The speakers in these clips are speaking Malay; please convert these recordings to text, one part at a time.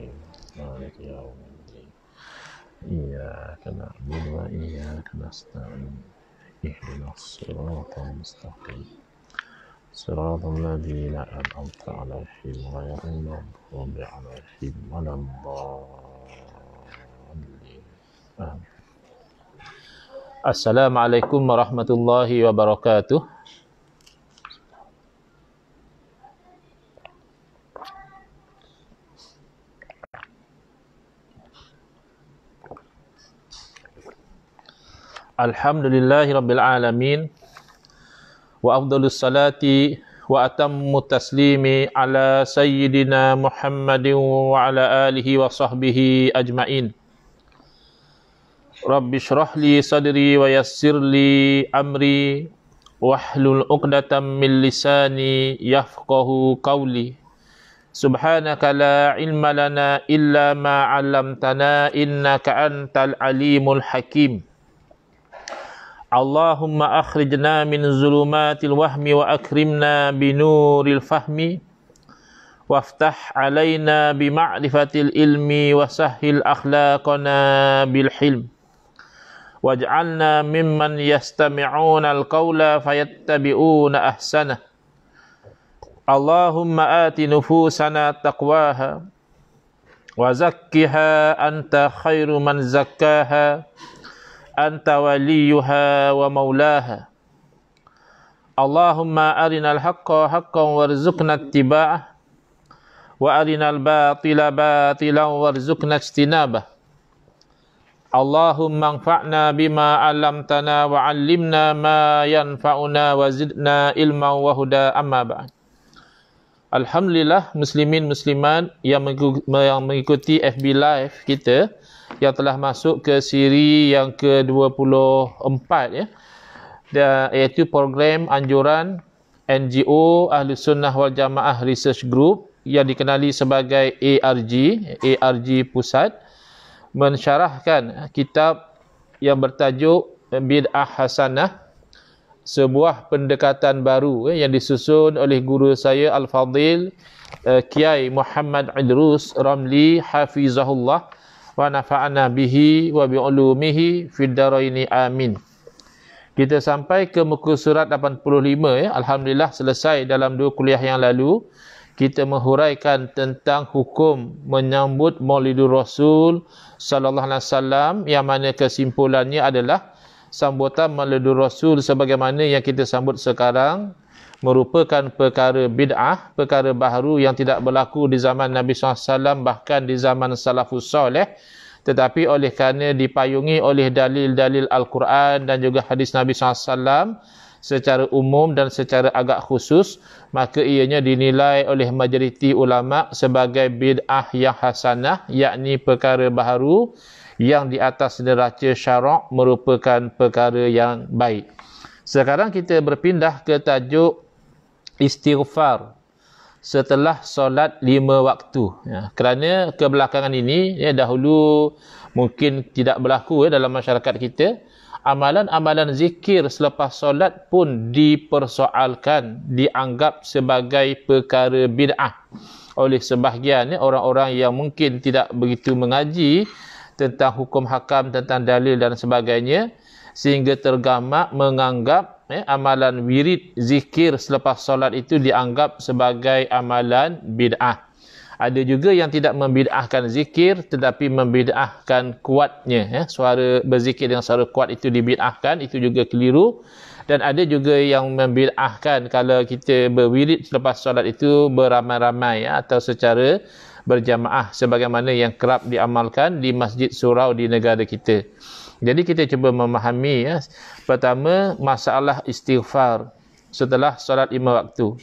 الرحيم مالك يوم الدين إياك نعبد وإياك نستعين اهدنا الصراط المستقيم صراط الذين أنعمت عليهم غير المغضوب عليهم ولا الضالين آمين السلام عليكم ورحمة الله وبركاته Alhamdulillahirrabbilalamin Wa afdalus salati Wa atammu taslimi Ala sayyidina muhammadin Wa ala alihi wa sahbihi ajma'in Rabbi syrahli sadri Wa yassirli amri Wahlul uqdatan min lisani Yafqahu qawli Subhanaka la ilma lana Illa ma'alamtana Innaka antal alimul hakim اللهم أخرجنا من ظلمات الوهم وأكرمنا بنور الفهم وافتح علينا بمعرفة العلم وسهل أخلاقنا بالحلم واجعلنا ممن يستمعون القول فيتبعون أحسنه اللهم آت نفوسنا تقواها وزكها أنت خير من زكاها أنت وليها ومولاها اللهم أرنا الحق حقا وارزقنا اتباعه وأرنا الباطل باطلا وارزقنا اجتنابه اللهم انفعنا بما علمتنا وعلمنا ما ينفعنا وزدنا علما وهدى أما بعد Alhamdulillah muslimin muslimat yang mengikuti FB live kita yang telah masuk ke siri yang ke-24 ya. Dan iaitu program anjuran NGO Ahli Sunnah Wal Jamaah Research Group yang dikenali sebagai ARG, ARG Pusat mensyarahkan kitab yang bertajuk Bid'ah Hasanah sebuah pendekatan baru eh, yang disusun oleh guru saya Al-Fadil eh, Kiai Muhammad Idrus Ramli Hafizahullah wa nafa'ana bihi wa bi'ulumihi fid daraini amin. Kita sampai ke muka surat 85 ya. Alhamdulillah selesai dalam dua kuliah yang lalu. Kita menghuraikan tentang hukum menyambut Maulidur Rasul sallallahu alaihi wasallam yang mana kesimpulannya adalah sambutan Maulidur Rasul sebagaimana yang kita sambut sekarang merupakan perkara bid'ah, perkara baharu yang tidak berlaku di zaman Nabi SAW bahkan di zaman Salafus Salih. Tetapi oleh kerana dipayungi oleh dalil-dalil Al-Quran dan juga hadis Nabi SAW secara umum dan secara agak khusus, maka ianya dinilai oleh majoriti ulama' sebagai bid'ah yang hasanah, yakni perkara baharu yang di atas neraca syarak merupakan perkara yang baik. Sekarang kita berpindah ke tajuk istighfar setelah solat lima waktu ya. kerana kebelakangan ini ya, dahulu mungkin tidak berlaku ya, dalam masyarakat kita amalan-amalan zikir selepas solat pun dipersoalkan dianggap sebagai perkara bid'ah oleh sebahagian ya, orang-orang yang mungkin tidak begitu mengaji tentang hukum hakam, tentang dalil dan sebagainya sehingga tergamak menganggap ya, amalan wirid zikir selepas solat itu dianggap sebagai amalan bid'ah. Ada juga yang tidak membid'ahkan zikir tetapi membid'ahkan kuatnya. Ya. Suara berzikir dengan suara kuat itu dibid'ahkan, itu juga keliru. Dan ada juga yang membid'ahkan kalau kita berwirid selepas solat itu beramai-ramai ya, atau secara berjamaah sebagaimana yang kerap diamalkan di masjid surau di negara kita. Jadi kita cuba memahami ya. Pertama masalah istighfar setelah solat lima waktu.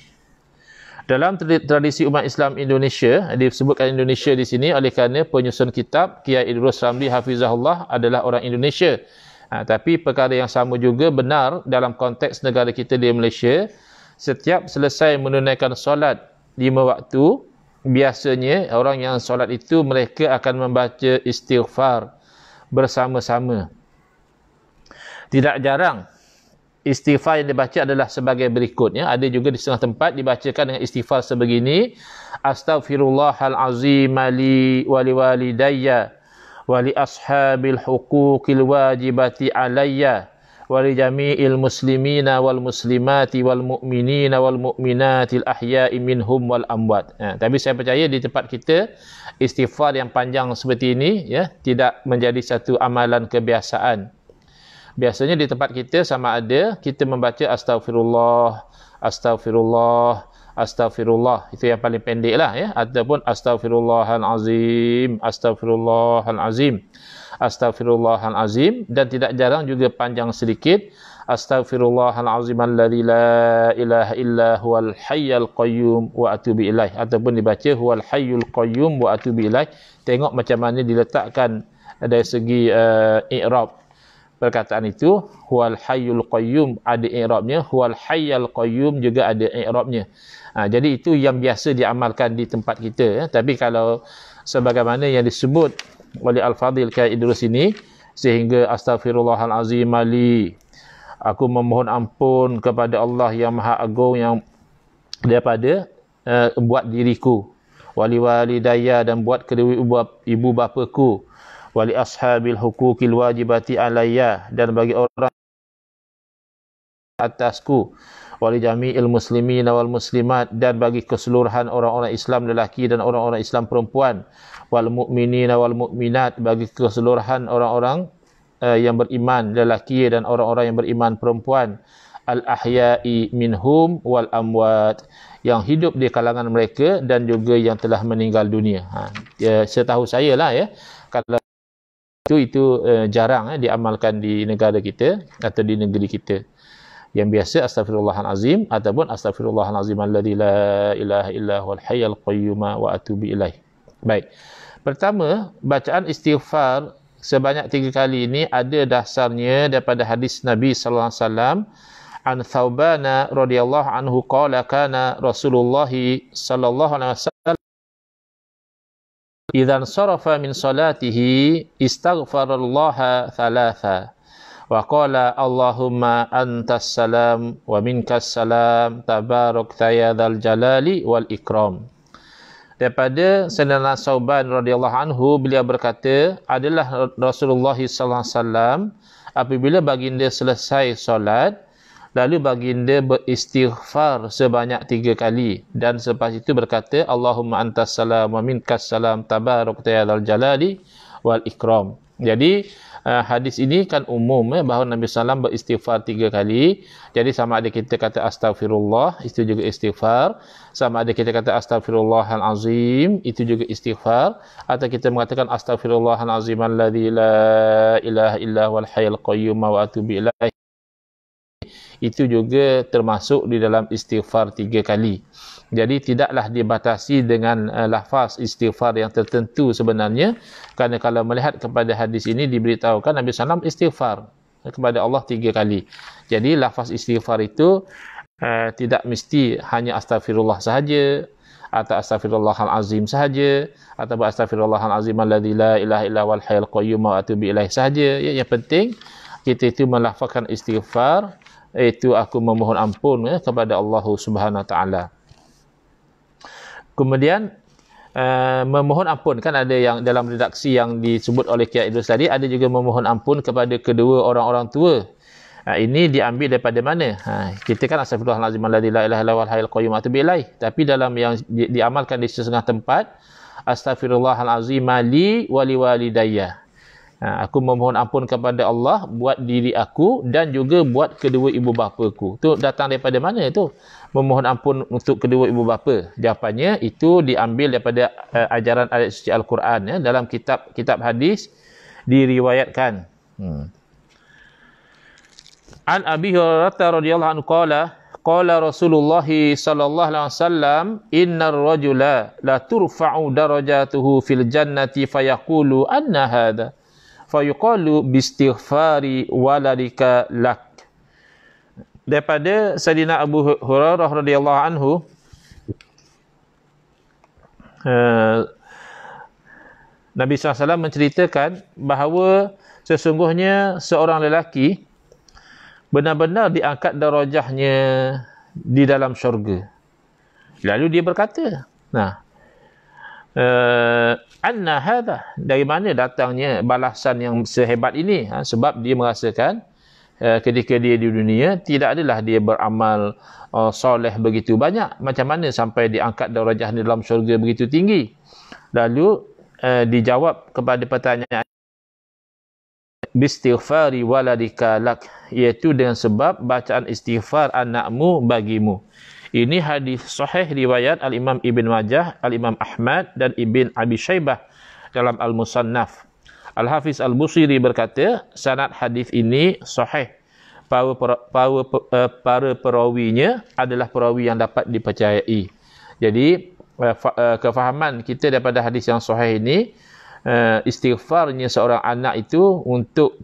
Dalam tradisi umat Islam Indonesia, disebutkan Indonesia di sini oleh kerana penyusun kitab Kiai Idrus Ramli Hafizahullah adalah orang Indonesia. Ha, tapi perkara yang sama juga benar dalam konteks negara kita di Malaysia, setiap selesai menunaikan solat lima waktu, biasanya orang yang solat itu mereka akan membaca istighfar bersama-sama. Tidak jarang istighfar yang dibaca adalah sebagai berikutnya. Ada juga di setengah tempat dibacakan dengan istighfar sebegini. Astaghfirullahalazim li wali walidayya wali ashabil hukukil wajibati alayya. ولجميع المسلمين والمسلمات والمؤمنين والمؤمنات الأحياء منهم والأموات. Ya, tapi saya percaya di tempat kita istighfar yang panjang seperti ini ya tidak menjadi satu amalan kebiasaan. Biasanya di tempat kita sama ada kita membaca Astaghfirullah, Astaghfirullah astaghfirullah itu yang paling pendek lah ya ataupun astaghfirullahalazim astaghfirullahalazim astaghfirullahalazim dan tidak jarang juga panjang sedikit astaghfirullahalazim alladzi la ilaha illa huwal hayyul qayyum wa atubu ilaih ataupun dibaca huwal hayyul qayyum wa atubu ilaih tengok macam mana diletakkan dari segi uh, i'rab perkataan itu huwal hayyul qayyum ada i'rabnya huwal hayyal qayyum juga ada i'rabnya ha, jadi itu yang biasa diamalkan di tempat kita ya. tapi kalau sebagaimana yang disebut oleh al-fadil ka idrus ini sehingga astaghfirullahalazim ali aku memohon ampun kepada Allah yang maha agung yang daripada uh, buat diriku wali walidaya dan buat kedua ibu bapaku Wali li ashabil hukukil wajibati alayya dan bagi orang atasku wali jami'il muslimin wal muslimat dan bagi keseluruhan orang-orang Islam lelaki dan orang-orang Islam perempuan wal mu'minin wal mu'minat bagi keseluruhan orang-orang uh, yang beriman lelaki dan orang-orang yang beriman perempuan al ahya'i minhum wal amwat yang hidup di kalangan mereka dan juga yang telah meninggal dunia. Ha, ya, setahu saya lah ya. Kalau itu itu uh, jarang eh, diamalkan di negara kita atau di negeri kita yang biasa astagfirullahalazim ataupun astagfirullahalazim alladzi la ilaha illa huwal hayyul qayyum wa atubu ilaih baik pertama bacaan istighfar sebanyak tiga kali ini ada dasarnya daripada hadis Nabi sallallahu alaihi wasallam an thaubana radhiyallahu anhu qala kana rasulullah sallallahu alaihi wasallam إذا انصرف من صلاته استغفر الله ثلاثا وقال اللهم أنت السلام ومنك السلام تبارك يا ذا الجلال والإكرام Daripada Sayyidina Sauban radhiyallahu anhu beliau berkata adalah Rasulullah sallallahu alaihi wasallam apabila baginda selesai solat Lalu baginda beristighfar sebanyak tiga kali dan selepas itu berkata Allahumma antas salam wa minkas salam tabarok tayalal jalali wal ikram. Jadi eh, hadis ini kan umum eh, bahawa Nabi Sallam beristighfar tiga kali. Jadi sama ada kita kata astaghfirullah, itu juga istighfar. Sama ada kita kata astaghfirullahalazim, itu juga istighfar. Atau kita mengatakan astaghfirullahalazim alladhi la ilaha illa wal hayal qayyum wa atubi ilaih itu juga termasuk di dalam istighfar tiga kali. Jadi tidaklah dibatasi dengan uh, lafaz istighfar yang tertentu sebenarnya. Kerana kalau melihat kepada hadis ini diberitahukan Nabi Sallam istighfar kepada Allah tiga kali. Jadi lafaz istighfar itu uh, tidak mesti hanya astaghfirullah sahaja atau astagfirullahalazim sahaja atau astagfirullahalazim alladzi la ilaha illa huwal hayyul qayyum wa atubu ilaihi sahaja ya, yang penting kita itu melafazkan istighfar iaitu aku memohon ampun ya, kepada Allah Subhanahu Wa Taala. Kemudian uh, memohon ampun kan ada yang dalam redaksi yang disebut oleh Kiai Idrus tadi ada juga memohon ampun kepada kedua orang-orang tua. Ha, ini diambil daripada mana? Ha, kita kan astagfirullahalazim la ilaha illallah wal hayyul qayyum atubu ilaih. Tapi dalam yang diamalkan di setengah tempat astagfirullahalazim li wali walidayya. Ha, aku memohon ampun kepada Allah buat diri aku dan juga buat kedua ibu bapa bapaku. Itu datang daripada mana itu? Memohon ampun untuk kedua ibu bapa. Jawapannya itu diambil daripada uh, ajaran ayat suci Al-Quran ya, dalam kitab kitab hadis diriwayatkan. Hmm. An Abi Hurairah radhiyallahu anhu qala qala Rasulullah sallallahu alaihi wasallam innar rajula la turfa'u darajatuhu fil jannati fayaqulu anna hadha fayuqalu bistighfari waladika lak daripada Sayyidina Abu Hurairah radhiyallahu anhu eh, Nabi SAW menceritakan bahawa sesungguhnya seorang lelaki benar-benar diangkat darajahnya di dalam syurga. Lalu dia berkata, nah, uh, anna hadha dari mana datangnya balasan yang sehebat ini ha, sebab dia merasakan uh, ketika dia di dunia tidak adalah dia beramal uh, soleh begitu banyak macam mana sampai diangkat darjah di dalam syurga begitu tinggi lalu uh, dijawab kepada pertanyaan bistighfari waladika lak iaitu dengan sebab bacaan istighfar anakmu bagimu ini hadis sahih riwayat Al-Imam Ibn Majah, Al-Imam Ahmad dan Ibn Abi Syaibah dalam Al-Musannaf. Al-Hafiz Al-Busiri berkata, sanad hadis ini sahih. Para, para, eh, para perawinya adalah perawi yang dapat dipercayai. Jadi, eh, eh, kefahaman kita daripada hadis yang sahih ini, istighfarnya seorang anak itu untuk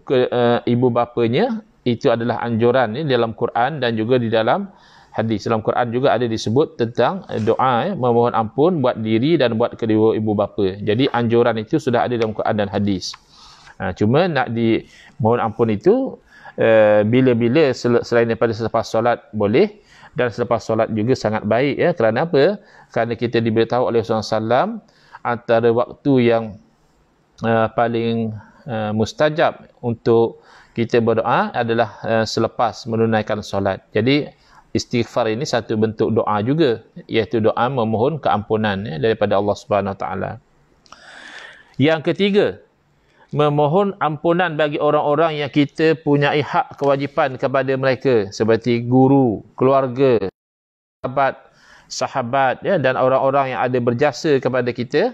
ibu bapanya, itu adalah anjuran ni dalam Quran dan juga di dalam hadis dalam Quran juga ada disebut tentang eh, doa ya, memohon ampun buat diri dan buat kedua ibu bapa. Jadi anjuran itu sudah ada dalam Quran dan hadis. Ha, cuma nak di mohon ampun itu eh, bila-bila sel- selain daripada selepas solat boleh dan selepas solat juga sangat baik ya kerana apa? Kerana kita diberitahu oleh Rasulullah SAW antara waktu yang uh, paling uh, mustajab untuk kita berdoa adalah uh, selepas menunaikan solat. Jadi istighfar ini satu bentuk doa juga iaitu doa memohon keampunan ya, daripada Allah Subhanahu taala. Yang ketiga, memohon ampunan bagi orang-orang yang kita punya hak kewajipan kepada mereka seperti guru, keluarga, sahabat, sahabat ya dan orang-orang yang ada berjasa kepada kita.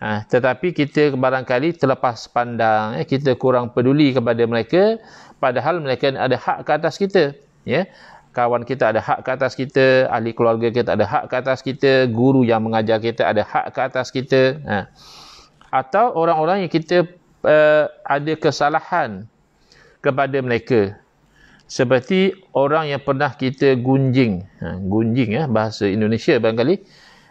Ah, tetapi kita barangkali terlepas pandang, ya, kita kurang peduli kepada mereka padahal mereka ada hak ke atas kita. Ya kawan kita ada hak ke atas kita, ahli keluarga kita ada hak ke atas kita, guru yang mengajar kita ada hak ke atas kita. Ha. Atau orang-orang yang kita uh, ada kesalahan kepada mereka. Seperti orang yang pernah kita gunjing. Ha, gunjing ya, bahasa Indonesia barangkali.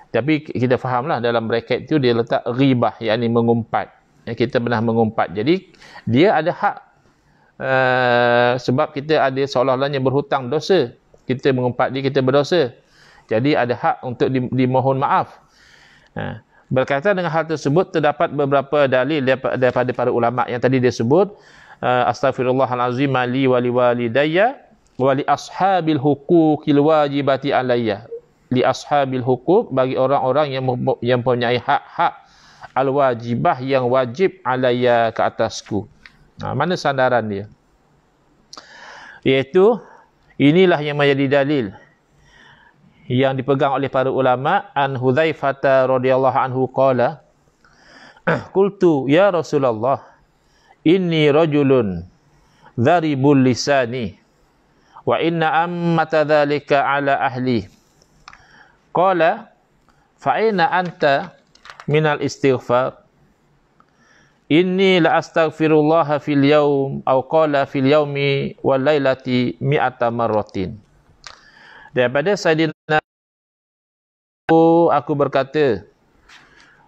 Tapi kita fahamlah dalam bracket itu dia letak ribah, yang ini mengumpat. Eh, kita pernah mengumpat. Jadi dia ada hak uh, sebab kita ada seolah-olahnya berhutang dosa kita mengumpat dia kita berdosa jadi ada hak untuk di, dimohon maaf uh, berkaitan dengan hal tersebut terdapat beberapa dalil daripada para ulama yang tadi dia sebut uh, eh, astagfirullahalazim li wali walidayya wa li ashabil huquqil wajibati alayya li ashabil hukuk bagi orang-orang yang yang mempunyai hak-hak al-wajibah yang wajib alayya ke atasku. Ha, mana sandaran dia? Iaitu, inilah yang menjadi dalil yang dipegang oleh para ulama an Hudzaifah radhiyallahu anhu qala qultu ya Rasulullah inni rajulun dharibul lisani wa inna ammata dhalika ala ahli qala fa aina anta minal istighfar Inni la astaghfirullah fil yaum au qala fil yaumi wal lailati mi'ata marratin. Daripada Sayyidina aku, aku berkata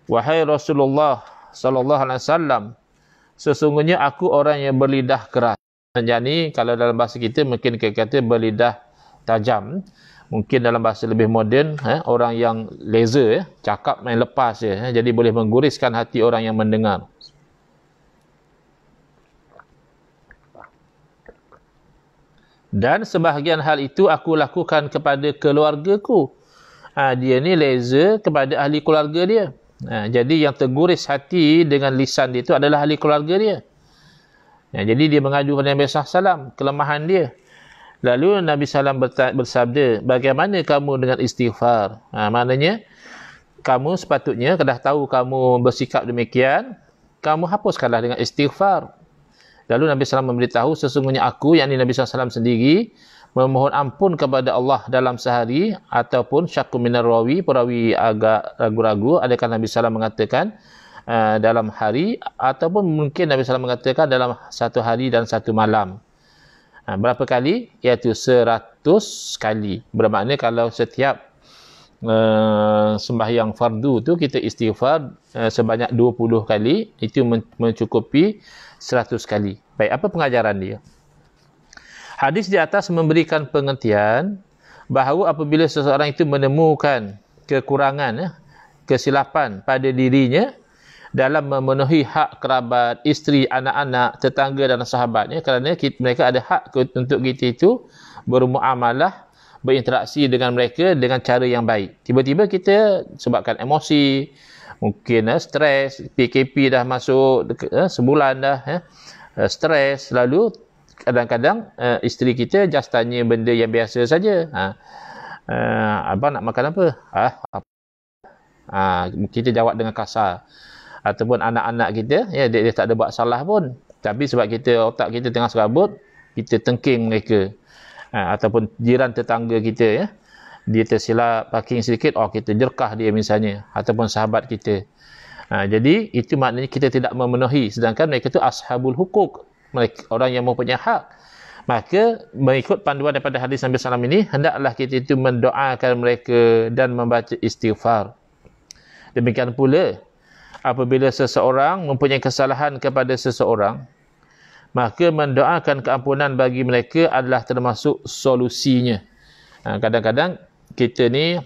wahai Rasulullah sallallahu alaihi wasallam sesungguhnya aku orang yang berlidah keras. Jadi kalau dalam bahasa kita mungkin kita kata berlidah tajam. Mungkin dalam bahasa lebih moden eh, orang yang laser eh, cakap main lepas je eh, jadi boleh mengguriskan hati orang yang mendengar. dan sebahagian hal itu aku lakukan kepada keluargaku ha, dia ni leza kepada ahli keluarga dia ha, jadi yang terguris hati dengan lisan dia itu adalah ahli keluarga dia ya, jadi dia mengadu kepada Nabi SAW kelemahan dia lalu Nabi SAW bersabda bagaimana kamu dengan istighfar ha, maknanya kamu sepatutnya dah tahu kamu bersikap demikian kamu hapuskanlah dengan istighfar Lalu Nabi SAW memberitahu, sesungguhnya aku, yang ini Nabi SAW sendiri, memohon ampun kepada Allah dalam sehari ataupun syakku minar rawi, perawi agak ragu-ragu, adakah Nabi SAW mengatakan uh, dalam hari ataupun mungkin Nabi SAW mengatakan dalam satu hari dan satu malam. Uh, berapa kali? Iaitu seratus kali. Bermakna kalau setiap uh, sembahyang fardu tu kita istighfar uh, sebanyak 20 kali, itu mencukupi Seratus kali. Baik, apa pengajaran dia? Hadis di atas memberikan pengertian bahawa apabila seseorang itu menemukan kekurangan, eh, kesilapan pada dirinya dalam memenuhi hak kerabat, isteri, anak-anak, tetangga dan sahabatnya kerana mereka ada hak untuk kita itu bermuamalah berinteraksi dengan mereka dengan cara yang baik. Tiba-tiba kita sebabkan emosi, mungkin eh, stres PKP dah masuk eh, sebulan dah eh, eh, stres lalu kadang-kadang eh, isteri kita just tanya benda yang biasa saja ha, eh, abang nak makan apa ha, ha, kita jawab dengan kasar ataupun anak-anak kita ya dia, dia tak ada buat salah pun tapi sebab kita otak kita tengah serabut kita tengking mereka ha, ataupun jiran tetangga kita ya dia tersilap parking sedikit oh kita jerkah dia misalnya ataupun sahabat kita ha, jadi itu maknanya kita tidak memenuhi sedangkan mereka itu ashabul hukuk mereka, orang yang mempunyai hak maka mengikut panduan daripada hadis Nabi SAW ini hendaklah kita itu mendoakan mereka dan membaca istighfar demikian pula apabila seseorang mempunyai kesalahan kepada seseorang maka mendoakan keampunan bagi mereka adalah termasuk solusinya ha, kadang-kadang kita ni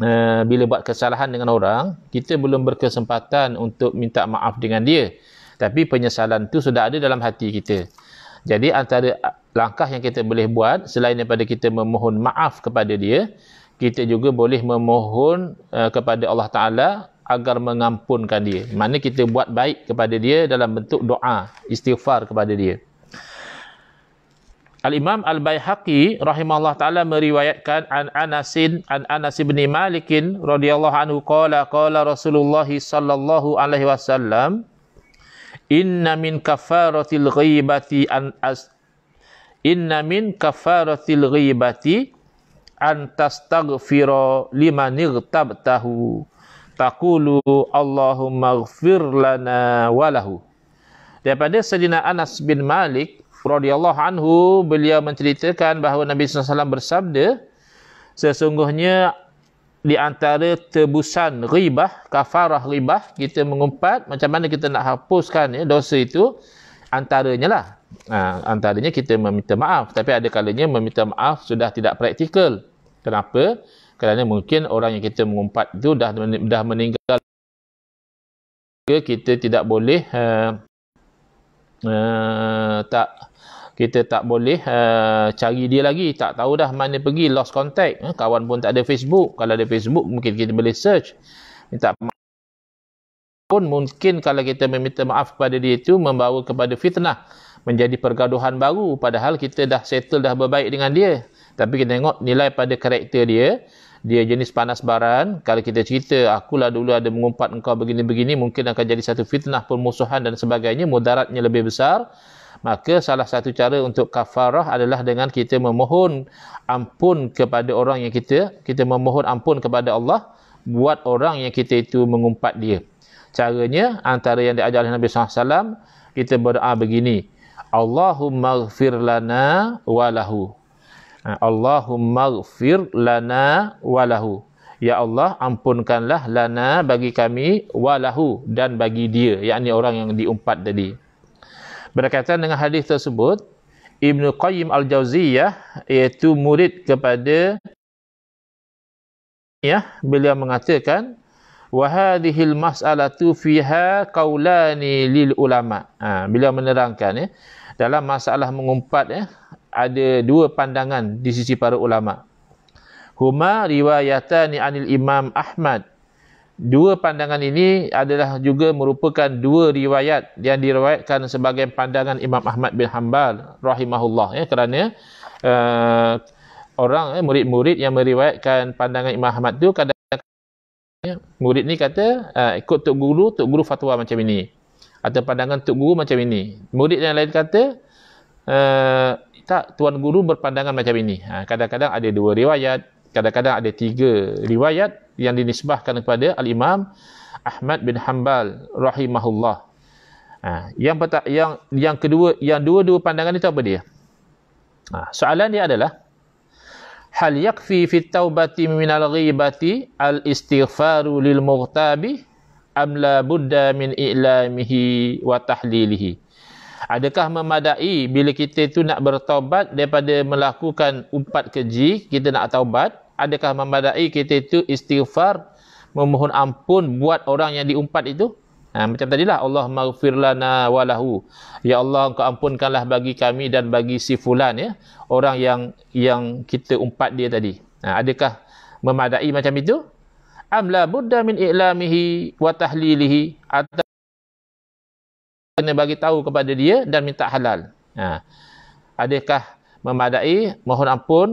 uh, bila buat kesalahan dengan orang, kita belum berkesempatan untuk minta maaf dengan dia. Tapi penyesalan tu sudah ada dalam hati kita. Jadi antara langkah yang kita boleh buat selain daripada kita memohon maaf kepada dia, kita juga boleh memohon uh, kepada Allah Taala agar mengampunkan dia. Mana kita buat baik kepada dia dalam bentuk doa, istighfar kepada dia. Al-Imam Al-Baihaqi rahimahullah ta'ala meriwayatkan an Anasin an Anas bin Malikin radhiyallahu anhu qala qala Rasulullah sallallahu alaihi wasallam inna min kafaratil ghibati an as inna min kafaratil ghibati an tastaghfira liman tahu taqulu Allahumma ighfir lana walahu daripada Sayyidina Anas bin Malik radhiyallahu anhu beliau menceritakan bahawa Nabi Sallallahu Alaihi Wasallam bersabda sesungguhnya di antara tebusan ribah kafarah ribah kita mengumpat macam mana kita nak hapuskan ya, dosa itu antaranya lah ha, antaranya kita meminta maaf tapi ada kalanya meminta maaf sudah tidak praktikal kenapa? kerana mungkin orang yang kita mengumpat itu dah, dah meninggal kita tidak boleh uh, uh, tak kita tak boleh uh, cari dia lagi tak tahu dah mana pergi lost contact eh, kawan pun tak ada Facebook kalau ada Facebook mungkin kita boleh search minta pun mungkin kalau kita meminta maaf kepada dia itu membawa kepada fitnah menjadi pergaduhan baru padahal kita dah settle dah berbaik dengan dia tapi kita tengok nilai pada karakter dia dia jenis panas baran kalau kita cerita akulah dulu ada mengumpat engkau begini-begini mungkin akan jadi satu fitnah permusuhan dan sebagainya mudaratnya lebih besar maka salah satu cara untuk kafarah adalah dengan kita memohon ampun kepada orang yang kita kita memohon ampun kepada Allah buat orang yang kita itu mengumpat dia caranya antara yang diajar oleh Nabi SAW kita berdoa begini Allahumma ghafir lana walahu ha, Allahumma ghafir lana walahu Ya Allah ampunkanlah lana bagi kami walahu dan bagi dia yakni orang yang diumpat tadi Berkaitan dengan hadis tersebut, Ibn Qayyim al Jauziyah iaitu murid kepada ya beliau mengatakan wa hadhihi al-mas'alatu fiha qawlani lil ulama. Ha, beliau menerangkan ya dalam masalah mengumpat ya ada dua pandangan di sisi para ulama. Huma riwayatani anil Imam Ahmad Dua pandangan ini adalah juga merupakan dua riwayat yang diriwayatkan sebagai pandangan Imam Ahmad bin Hanbal rahimahullah ya kerana uh, orang eh, murid-murid yang meriwayatkan pandangan Imam Ahmad tu kadang-kadang ya, murid ni kata uh, ikut tok guru tok guru fatwa macam ini atau pandangan tok guru macam ini murid yang lain kata uh, tak tuan guru berpandangan macam ini ha, kadang-kadang ada dua riwayat kadang-kadang ada tiga riwayat yang dinisbahkan kepada al-Imam Ahmad bin Hanbal rahimahullah. Ha, yang peta, yang yang kedua yang dua-dua pandangan itu apa dia? Ha, soalan dia adalah hal yakfi fit taubati min al-ghibati al-istighfaru lil mughtabi am la budda min i'lamihi wa tahlilihi. Adakah memadai bila kita itu nak bertaubat daripada melakukan empat keji, kita nak taubat, adakah memadai kita itu istighfar memohon ampun buat orang yang diumpat itu ha, macam tadilah Allah maghfir lana walahu ya Allah engkau ampunkanlah bagi kami dan bagi si fulan ya orang yang yang kita umpat dia tadi ha, adakah memadai macam itu amla budda min i'lamihi wa tahlilihi atau kena bagi tahu kepada dia dan minta halal ha, adakah memadai mohon ampun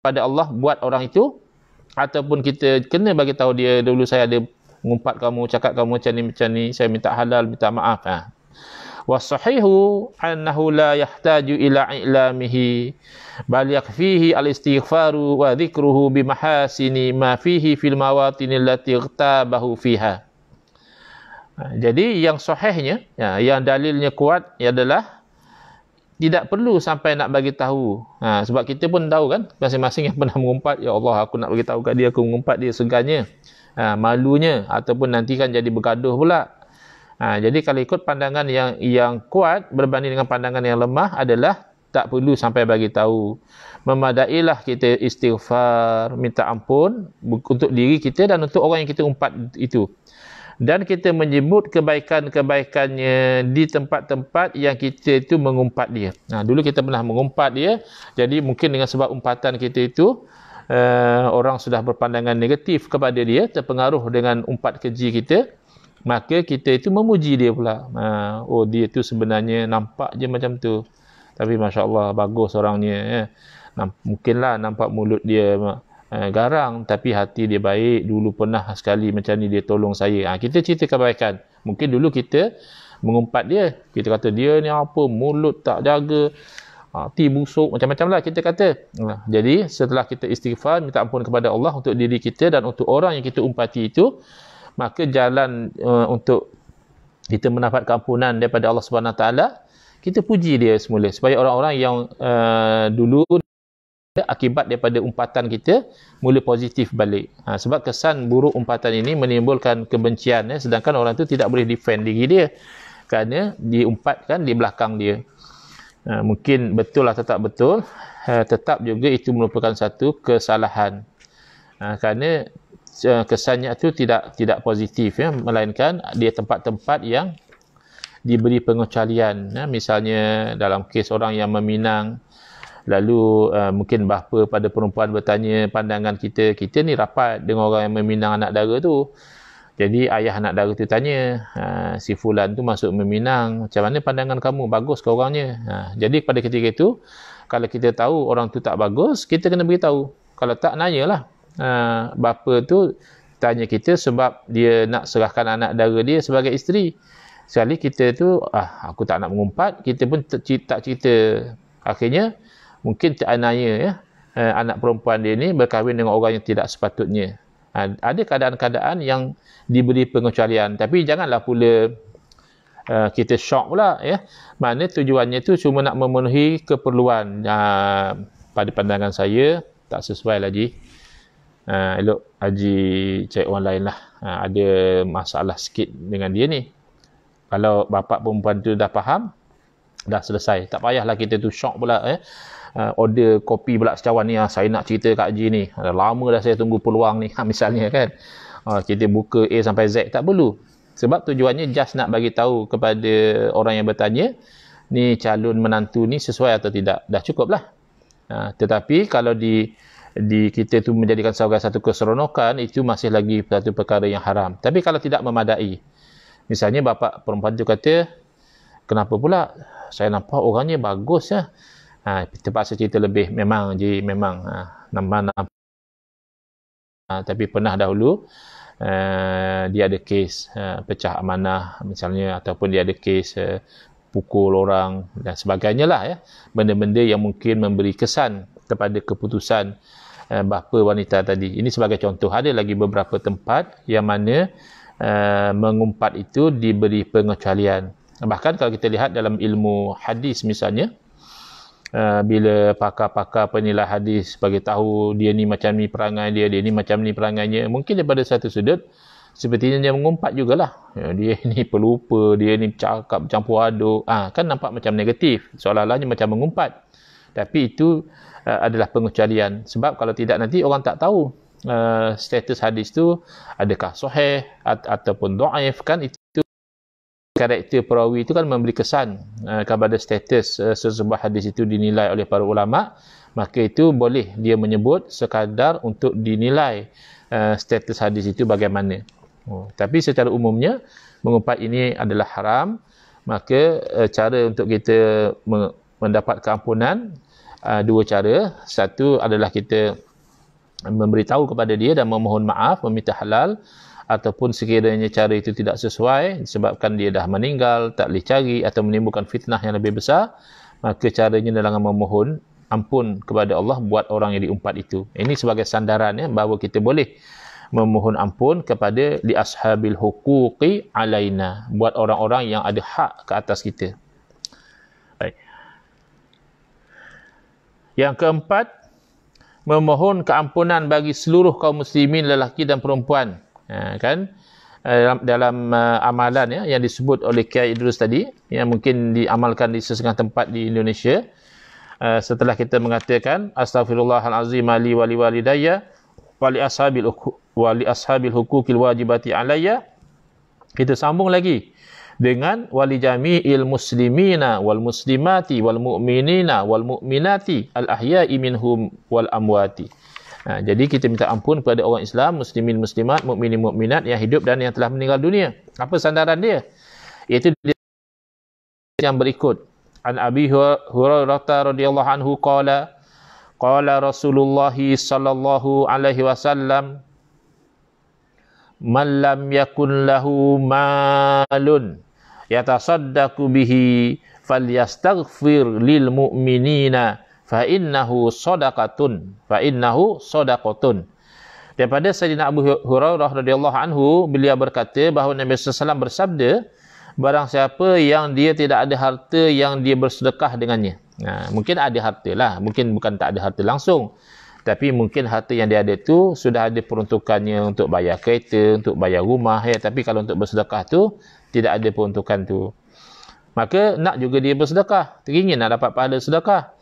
pada Allah buat orang itu ataupun kita kena bagi tahu dia dulu saya ada ngumpat kamu cakap kamu macam ni macam ni saya minta halal minta maaf ha. wa sahihu annahu la yahtaju ila i'lamihi bal yakfihi al istighfaru wa dhikruhu bi mahasini ma fihi fil mawatin allati ghtabahu fiha ha, jadi yang sahihnya ya, yang dalilnya kuat adalah tidak perlu sampai nak bagi tahu. Ha, sebab kita pun tahu kan, masing-masing yang pernah mengumpat, Ya Allah, aku nak bagi tahu kat dia, aku mengumpat dia segannya, ha, malunya, ataupun nanti kan jadi bergaduh pula. Ha, jadi kalau ikut pandangan yang yang kuat berbanding dengan pandangan yang lemah adalah tak perlu sampai bagi tahu. Memadailah kita istighfar, minta ampun untuk diri kita dan untuk orang yang kita umpat itu dan kita menyebut kebaikan-kebaikannya di tempat-tempat yang kita itu mengumpat dia. Nah, dulu kita pernah mengumpat dia. Jadi mungkin dengan sebab umpatan kita itu uh, orang sudah berpandangan negatif kepada dia terpengaruh dengan umpat keji kita maka kita itu memuji dia pula. Uh, oh dia itu sebenarnya nampak je macam tu. Tapi masya-Allah bagus orangnya ya. mungkinlah nampak mulut dia mak. Eh, garang tapi hati dia baik dulu pernah sekali macam ni dia tolong saya ha, kita cerita kebaikan mungkin dulu kita mengumpat dia kita kata dia ni apa mulut tak jaga ha, hati busuk macam-macam lah kita kata ha, jadi setelah kita istighfar minta ampun kepada Allah untuk diri kita dan untuk orang yang kita umpati itu maka jalan uh, untuk kita mendapat keampunan daripada Allah Subhanahu Wa taala kita puji dia semula supaya orang-orang yang uh, dulu akibat daripada umpatan kita mula positif balik ha, sebab kesan buruk umpatan ini menimbulkan kebencian ya, sedangkan orang itu tidak boleh defend diri dia kerana diumpatkan di belakang dia ha, mungkin betul atau tak betul ha, tetap juga itu merupakan satu kesalahan ha, kerana ha, kesannya itu tidak tidak positif ya, melainkan dia tempat-tempat yang diberi pengecualian ya, misalnya dalam kes orang yang meminang lalu uh, mungkin bapa pada perempuan bertanya pandangan kita kita ni rapat dengan orang yang meminang anak dara tu jadi ayah anak dara tu tanya uh, si fulan tu masuk meminang macam mana pandangan kamu bagus ke orangnya uh, jadi pada ketika itu kalau kita tahu orang tu tak bagus kita kena beritahu kalau tak nanyalah uh, bapa tu tanya kita sebab dia nak serahkan anak dara dia sebagai isteri sekali kita tu ah aku tak nak mengumpat kita pun tak cerita akhirnya mungkin anaknya ya eh, anak perempuan dia ni berkahwin dengan orang yang tidak sepatutnya ha, ada keadaan-keadaan yang diberi pengecualian tapi janganlah pula uh, kita syok pula ya mana tujuannya tu cuma nak memenuhi keperluan ha, pada pandangan saya tak sesuai lagi ha, elok haji cek orang lain lah ha, ada masalah sikit dengan dia ni kalau bapa perempuan tu dah faham dah selesai tak payahlah kita tu syok pula Ya uh, order kopi pula secawan ni ah saya nak cerita kak G ni uh, lama dah saya tunggu peluang ni ha, misalnya kan uh, kita buka A sampai Z tak perlu sebab tujuannya just nak bagi tahu kepada orang yang bertanya ni calon menantu ni sesuai atau tidak dah cukup lah uh, tetapi kalau di di kita tu menjadikan sebagai satu keseronokan itu masih lagi satu perkara yang haram tapi kalau tidak memadai misalnya bapa perempuan tu kata kenapa pula saya nampak orangnya bagus ya uh, terpaksa cerita lebih memang jadi memang ha, nampak uh, nampak ha, tapi pernah dahulu uh, dia ada kes uh, pecah amanah misalnya ataupun dia ada kes uh, pukul orang dan sebagainya lah ya benda-benda yang mungkin memberi kesan kepada keputusan uh, bapa wanita tadi ini sebagai contoh ada lagi beberapa tempat yang mana uh, mengumpat itu diberi pengecualian bahkan kalau kita lihat dalam ilmu hadis misalnya uh, bila pakar-pakar penilai hadis bagi tahu dia ni macam ni perangai dia, dia ni macam ni perangainya, mungkin daripada satu sudut sepertinya dia mengumpat jugalah. Ya, dia ni pelupa, dia ni cakap campur aduk. Ah ha, kan nampak macam negatif, seolah-olahnya macam mengumpat. Tapi itu uh, adalah pengecualian sebab kalau tidak nanti orang tak tahu uh, status hadis tu adakah soheh at- ataupun do'if kan itu karakter perawi itu kan memberi kesan uh, kepada status uh, sesebuah hadis itu dinilai oleh para ulama maka itu boleh dia menyebut sekadar untuk dinilai uh, status hadis itu bagaimana oh. tapi secara umumnya mengumpat ini adalah haram maka uh, cara untuk kita me- mendapat keampunan uh, dua cara satu adalah kita memberitahu kepada dia dan memohon maaf meminta halal ataupun sekiranya cara itu tidak sesuai disebabkan dia dah meninggal tak boleh cari atau menimbulkan fitnah yang lebih besar maka caranya adalah memohon ampun kepada Allah buat orang yang diumpat itu ini sebagai sandaran ya bahawa kita boleh memohon ampun kepada li ashabil huquqi alaina buat orang-orang yang ada hak ke atas kita baik yang keempat memohon keampunan bagi seluruh kaum muslimin lelaki dan perempuan Ha, kan eh, dalam, dalam uh, amalan ya yang disebut oleh Kiai Idrus tadi yang mungkin diamalkan di sesetengah tempat di Indonesia uh, setelah kita mengatakan astaghfirullahalazim Ali wali walidayya wali ashabil wali ashabil hukukil wajibati alayya kita sambung lagi dengan wali jami'il muslimina wal muslimati wal mu'minina wal mu'minati al ahya'i minhum wal amwati Ha, jadi kita minta ampun kepada orang Islam, muslimin muslimat, mukminin mukminat yang hidup dan yang telah meninggal dunia. Apa sandaran dia? Iaitu dia yang berikut. An Abi Hurairah radhiyallahu anhu qala qala Rasulullah sallallahu alaihi wasallam man lam yakun lahu malun yatasaddaqu bihi falyastaghfir lil mu'minina fa innahu sadaqatun fa innahu sadaqatun daripada Sayyidina Abu Hurairah radhiyallahu anhu beliau berkata bahawa Nabi SAW bersabda barang siapa yang dia tidak ada harta yang dia bersedekah dengannya nah, ha, mungkin ada harta lah mungkin bukan tak ada harta langsung tapi mungkin harta yang dia ada tu sudah ada peruntukannya untuk bayar kereta untuk bayar rumah ya. tapi kalau untuk bersedekah tu tidak ada peruntukan tu maka nak juga dia bersedekah teringin nak dapat pahala sedekah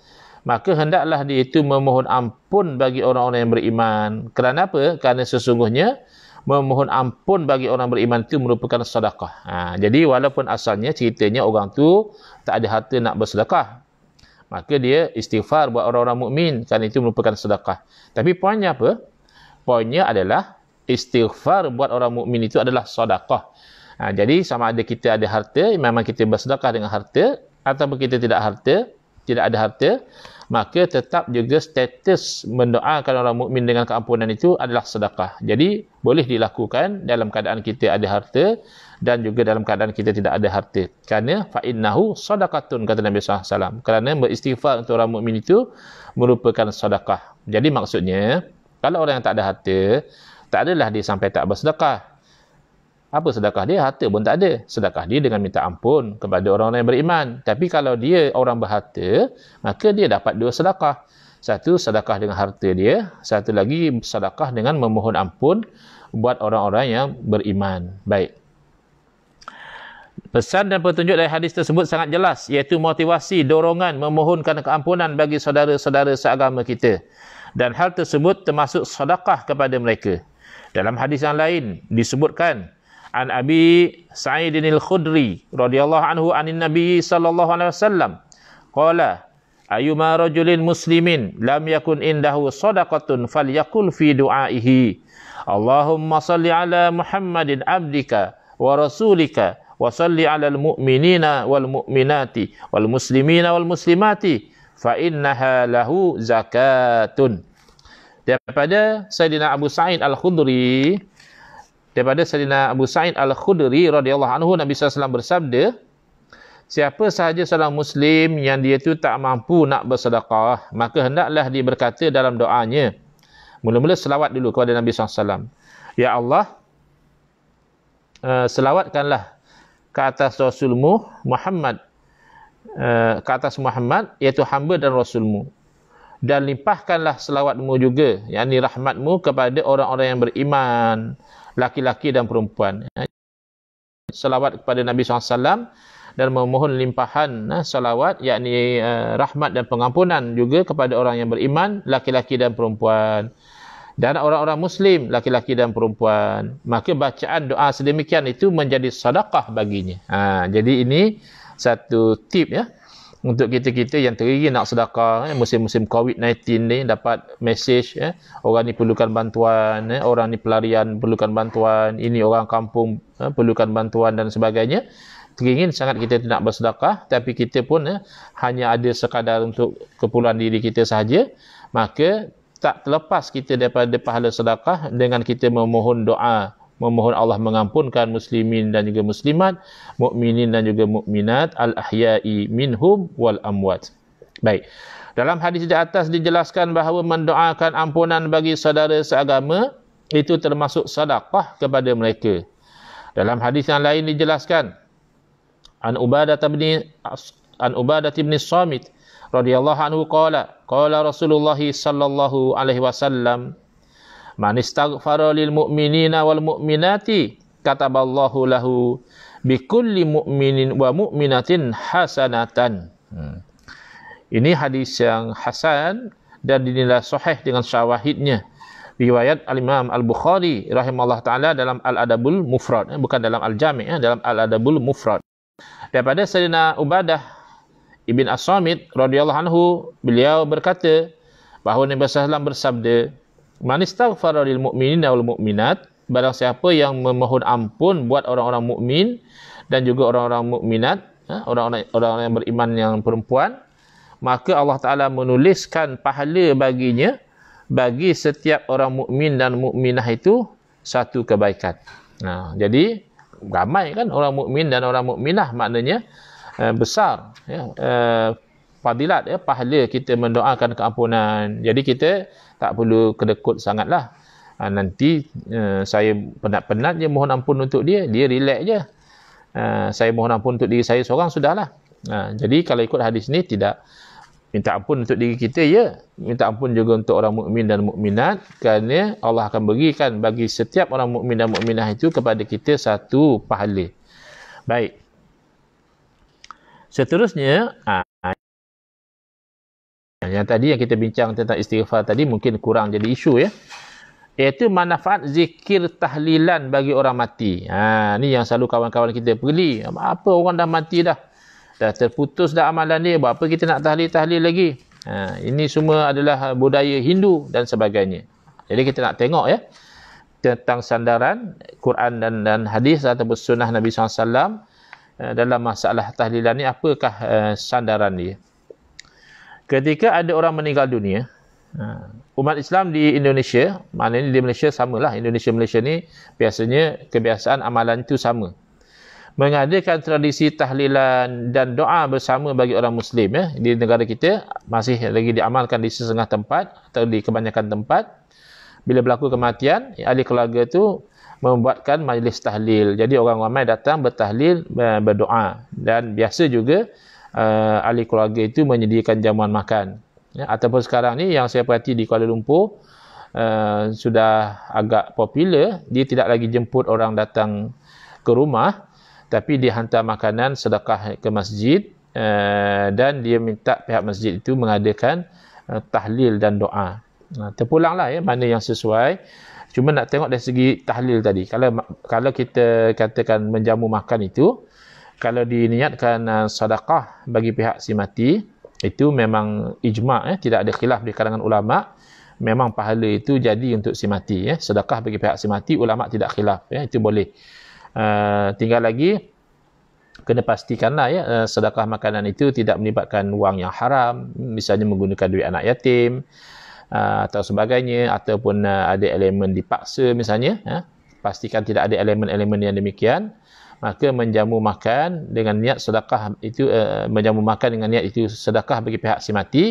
maka hendaklah dia itu memohon ampun bagi orang-orang yang beriman. Kerana apa? Kerana sesungguhnya memohon ampun bagi orang beriman itu merupakan sedekah. Ha, jadi walaupun asalnya ceritanya orang tu tak ada harta nak bersedekah, maka dia istighfar buat orang-orang mukmin kerana itu merupakan sedekah. Tapi poinnya apa? Poinnya adalah istighfar buat orang mukmin itu adalah sedekah. Ha, jadi sama ada kita ada harta, memang kita bersedekah dengan harta ataupun kita tidak harta, tidak ada harta maka tetap juga status mendoakan orang mukmin dengan keampunan itu adalah sedekah. Jadi boleh dilakukan dalam keadaan kita ada harta dan juga dalam keadaan kita tidak ada harta. Kerana fa innahu sadaqatun kata Nabi sallallahu alaihi wasallam. Kerana beristighfar untuk orang mukmin itu merupakan sedekah. Jadi maksudnya kalau orang yang tak ada harta tak adalah dia sampai tak bersedekah apa sedekah dia? Harta pun tak ada. Sedekah dia dengan minta ampun kepada orang-orang yang beriman. Tapi kalau dia orang berharta, maka dia dapat dua sedekah. Satu sedekah dengan harta dia, satu lagi sedekah dengan memohon ampun buat orang-orang yang beriman. Baik. Pesan dan petunjuk dari hadis tersebut sangat jelas iaitu motivasi dorongan memohonkan keampunan bagi saudara-saudara seagama kita. Dan hal tersebut termasuk sedekah kepada mereka. Dalam hadis yang lain disebutkan an Abi Sa'idin al-Khudri radhiyallahu anhu anin Nabi sallallahu alaihi wasallam qala ayyuma rajulin muslimin lam yakun indahu sadaqatun, falyakul fi du'aihi Allahumma salli ala Muhammadin abdika wa rasulika wa salli ala al-mu'minina wal mu'minati wal muslimina wal muslimati fa innaha lahu zakatun daripada Sayyidina Abu Sa'id Al-Khudri daripada Sayyidina Abu Sa'id Al-Khudri radhiyallahu anhu Nabi SAW bersabda siapa sahaja seorang muslim yang dia itu tak mampu nak bersedekah maka hendaklah dia berkata dalam doanya mula-mula selawat dulu kepada Nabi SAW Ya Allah eh, selawatkanlah ke atas Rasulmu Muhammad eh, ke atas Muhammad iaitu hamba dan Rasulmu dan limpahkanlah selawatmu juga yakni rahmatmu kepada orang-orang yang beriman laki-laki dan perempuan. Ya. salawat kepada Nabi SAW dan memohon limpahan ya, salawat, yakni eh, rahmat dan pengampunan juga kepada orang yang beriman, laki-laki dan perempuan. Dan orang-orang Muslim, laki-laki dan perempuan. Maka bacaan doa sedemikian itu menjadi sadaqah baginya. Ha, jadi ini satu tip ya untuk kita-kita yang teringin nak sedekah eh, musim-musim COVID-19 ni dapat message eh, orang ni perlukan bantuan, eh, orang ni pelarian perlukan bantuan, ini orang kampung eh, perlukan bantuan dan sebagainya. Teringin sangat kita nak bersedekah tapi kita pun eh, hanya ada sekadar untuk kepulauan diri kita sahaja. Maka tak terlepas kita daripada pahala sedekah dengan kita memohon doa memohon Allah mengampunkan muslimin dan juga muslimat, mukminin dan juga mukminat, al-ahya'i minhum wal amwat. Baik. Dalam hadis di atas dijelaskan bahawa mendoakan ampunan bagi saudara seagama itu termasuk sedekah kepada mereka. Dalam hadis yang lain dijelaskan An Ubadah bin An Ubadah bin Samit radhiyallahu anhu qala qala Rasulullah sallallahu alaihi wasallam man istaghfara lil mu'minina wal mu'minati kataballahu lahu bi kulli mu'minin wa mu'minatin hasanatan hmm. ini hadis yang hasan dan dinilai sahih dengan syawahidnya riwayat al-imam al-bukhari rahimahullah taala dalam al-adabul mufrad eh, bukan dalam al-jami' eh, dalam al-adabul mufrad daripada sayyidina ubadah ibn as-samit radhiyallahu anhu beliau berkata bahawa Nabi saw bersabda, Man istaghfara lil mu'minin wal mu'minat. Barang siapa yang memohon ampun buat orang-orang mukmin dan juga orang-orang mukminat, ha, orang-orang orang yang beriman yang perempuan, maka Allah Taala menuliskan pahala baginya bagi setiap orang mukmin dan mukminah itu satu kebaikan. Nah, ha, jadi ramai kan orang mukmin dan orang mukminah maknanya eh, besar ya, eh, fadilat ya pahala kita mendoakan keampunan jadi kita tak perlu kedekut sangatlah ha, nanti uh, saya penat-penat je mohon ampun untuk dia dia relax je uh, saya mohon ampun untuk diri saya seorang sudahlah ha, jadi kalau ikut hadis ni tidak minta ampun untuk diri kita ya minta ampun juga untuk orang mukmin dan mukminat kerana Allah akan berikan bagi setiap orang mukmin dan mukminah itu kepada kita satu pahala baik seterusnya ha, yang tadi yang kita bincang tentang istighfar tadi mungkin kurang jadi isu ya iaitu manfaat zikir tahlilan bagi orang mati ha, ni yang selalu kawan-kawan kita pergi apa orang dah mati dah dah terputus dah amalan dia apa kita nak tahlil-tahlil lagi ha, ini semua adalah budaya Hindu dan sebagainya jadi kita nak tengok ya tentang sandaran Quran dan dan hadis atau sunnah Nabi SAW eh, dalam masalah tahlilan ni apakah uh, sandaran dia ketika ada orang meninggal dunia ha, umat Islam di Indonesia maknanya di Malaysia samalah Indonesia Malaysia ni biasanya kebiasaan amalan itu sama mengadakan tradisi tahlilan dan doa bersama bagi orang muslim ya di negara kita masih lagi diamalkan di setengah tempat atau di kebanyakan tempat bila berlaku kematian ahli keluarga itu membuatkan majlis tahlil jadi orang ramai datang bertahlil eh, berdoa dan biasa juga uh, ahli keluarga itu menyediakan jamuan makan. Ya, ataupun sekarang ni yang saya perhati di Kuala Lumpur uh, sudah agak popular, dia tidak lagi jemput orang datang ke rumah tapi dia hantar makanan sedekah ke masjid uh, dan dia minta pihak masjid itu mengadakan uh, tahlil dan doa. Nah, terpulanglah ya mana yang sesuai. Cuma nak tengok dari segi tahlil tadi. Kalau kalau kita katakan menjamu makan itu, kalau diniatkan uh, sedekah bagi pihak si mati itu memang ijma' eh tidak ada khilaf di kalangan ulama memang pahala itu jadi untuk si mati ya eh. sedekah bagi pihak si mati ulama tidak khilaf ya eh. itu boleh uh, tinggal lagi kena pastikanlah ya uh, sedekah makanan itu tidak melibatkan wang yang haram misalnya menggunakan duit anak yatim uh, atau sebagainya ataupun uh, ada elemen dipaksa misalnya eh. pastikan tidak ada elemen-elemen yang demikian maka menjamu makan dengan niat sedekah itu uh, menjamu makan dengan niat itu sedekah bagi pihak si mati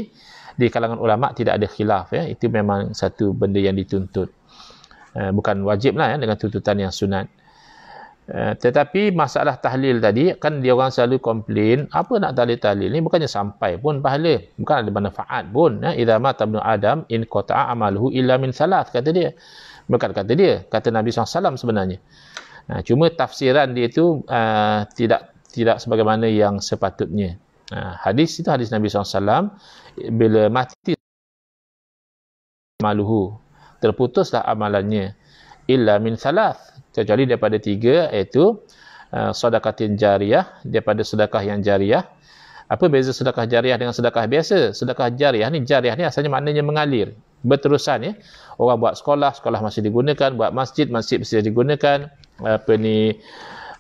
di kalangan ulama tidak ada khilaf ya itu memang satu benda yang dituntut uh, bukan wajiblah ya dengan tuntutan yang sunat Uh, tetapi masalah tahlil tadi kan dia orang selalu komplain apa nak tahlil-tahlil ni bukannya sampai pun pahala bukan ada manfaat pun ya idza mata adam in qata'a amaluhu illa min salat kata dia bukan kata dia kata nabi SAW sebenarnya Ha, cuma tafsiran dia itu ha, tidak tidak sebagaimana yang sepatutnya. Ha, hadis itu hadis Nabi SAW bila mati maluhu terputuslah amalannya illa min salas kecuali daripada tiga iaitu uh, ha, sedekah jariah daripada sedekah yang jariah apa beza sedekah jariah dengan sedekah biasa sedekah jariah ni jariah ni asalnya maknanya mengalir berterusan ya orang buat sekolah sekolah masih digunakan buat masjid masjid masih digunakan apa ni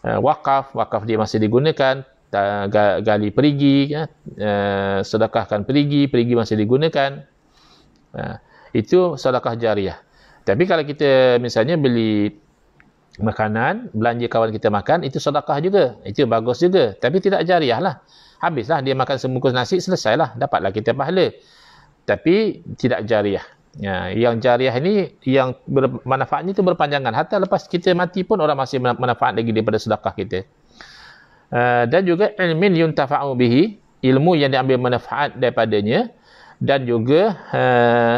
eh, wakaf wakaf dia masih digunakan gali perigi ya, eh, sedekahkan perigi perigi masih digunakan eh, itu sedekah jariah tapi kalau kita misalnya beli makanan belanja kawan kita makan itu sedekah juga itu bagus juga tapi tidak jariah lah habislah dia makan sembungkus nasi selesailah dapatlah kita pahala tapi tidak jariah Ya, yang jariah ini yang manfaatnya itu berpanjangan. Hatta lepas kita mati pun orang masih manfaat lagi daripada sedekah kita. Uh, dan juga ilmin yuntafa'u bihi, ilmu yang diambil manfaat daripadanya dan juga uh,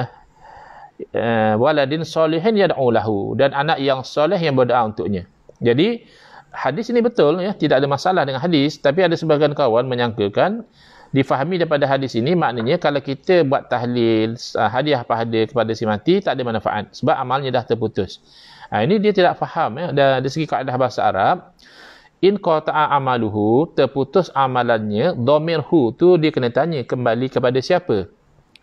uh, waladin solihin yad'u lahu dan anak yang soleh yang berdoa untuknya. Jadi hadis ini betul ya, tidak ada masalah dengan hadis, tapi ada sebahagian kawan menyangkakan difahami daripada hadis ini maknanya kalau kita buat tahlil ah, hadiah pahala kepada si mati tak ada manfaat sebab amalnya dah terputus. Ha, ini dia tidak faham ya dari segi kaedah bahasa Arab in qata'a amaluhu terputus amalannya domirhu tu dia kena tanya kembali kepada siapa?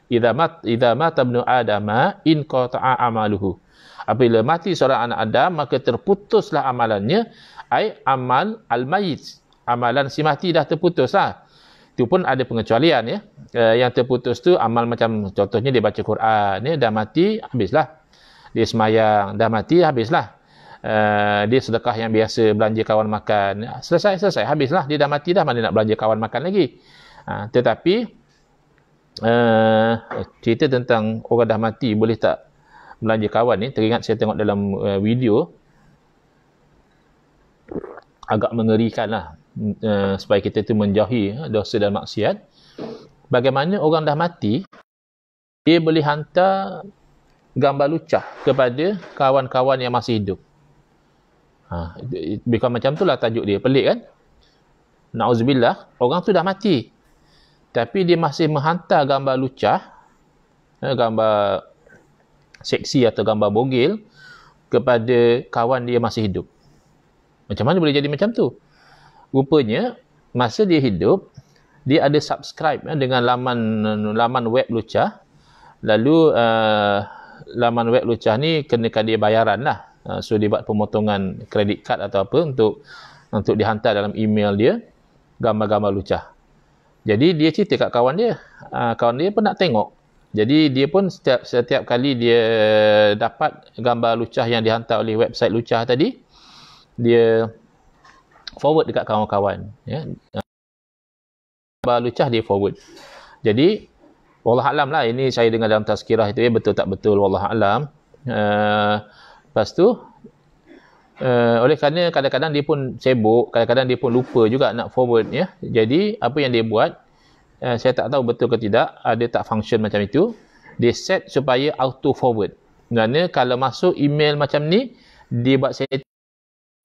Idza mat idza mat ibnu adama in qata'a amaluhu. Apabila mati seorang anak Adam maka terputuslah amalannya ai amal al-mayyit. Amalan si mati dah terputuslah. Ha? Tu pun ada pengecualian ya. Uh, yang terputus tu amal macam contohnya dia baca Quran ni ya, dah mati habislah. Dia semayang dah mati habislah. Uh, dia sedekah yang biasa belanja kawan makan selesai selesai habislah dia dah mati dah mana nak belanja kawan makan lagi uh, tetapi uh, cerita tentang orang dah mati boleh tak belanja kawan ni teringat saya tengok dalam uh, video agak mengerikan lah Eh, supaya kita itu menjauhi eh, dosa dan maksiat bagaimana orang dah mati dia boleh hantar gambar lucah kepada kawan-kawan yang masih hidup ha, bukan macam tu lah, tajuk dia pelik kan Nauzubillah, orang tu dah mati tapi dia masih menghantar gambar lucah eh, gambar seksi atau gambar bogil kepada kawan dia masih hidup macam mana boleh jadi macam tu rupanya masa dia hidup dia ada subscribe ya, dengan laman laman web lucah lalu uh, laman web lucah ni kenakan dia bayaran lah uh, so dia buat pemotongan kredit kad atau apa untuk untuk dihantar dalam email dia gambar-gambar lucah jadi dia cerita kat kawan dia uh, kawan dia pun nak tengok jadi dia pun setiap setiap kali dia dapat gambar lucah yang dihantar oleh website lucah tadi dia forward dekat kawan-kawan ya Baluchah dia forward jadi wallah alam lah ini saya dengar dalam tazkirah itu ya betul tak betul wallah alam uh, lepas tu Uh, oleh kerana kadang-kadang dia pun sibuk, kadang-kadang dia pun lupa juga nak forward ya. Jadi apa yang dia buat uh, saya tak tahu betul ke tidak, ada uh, tak function macam itu. Dia set supaya auto forward. Kerana kalau masuk email macam ni, dia buat set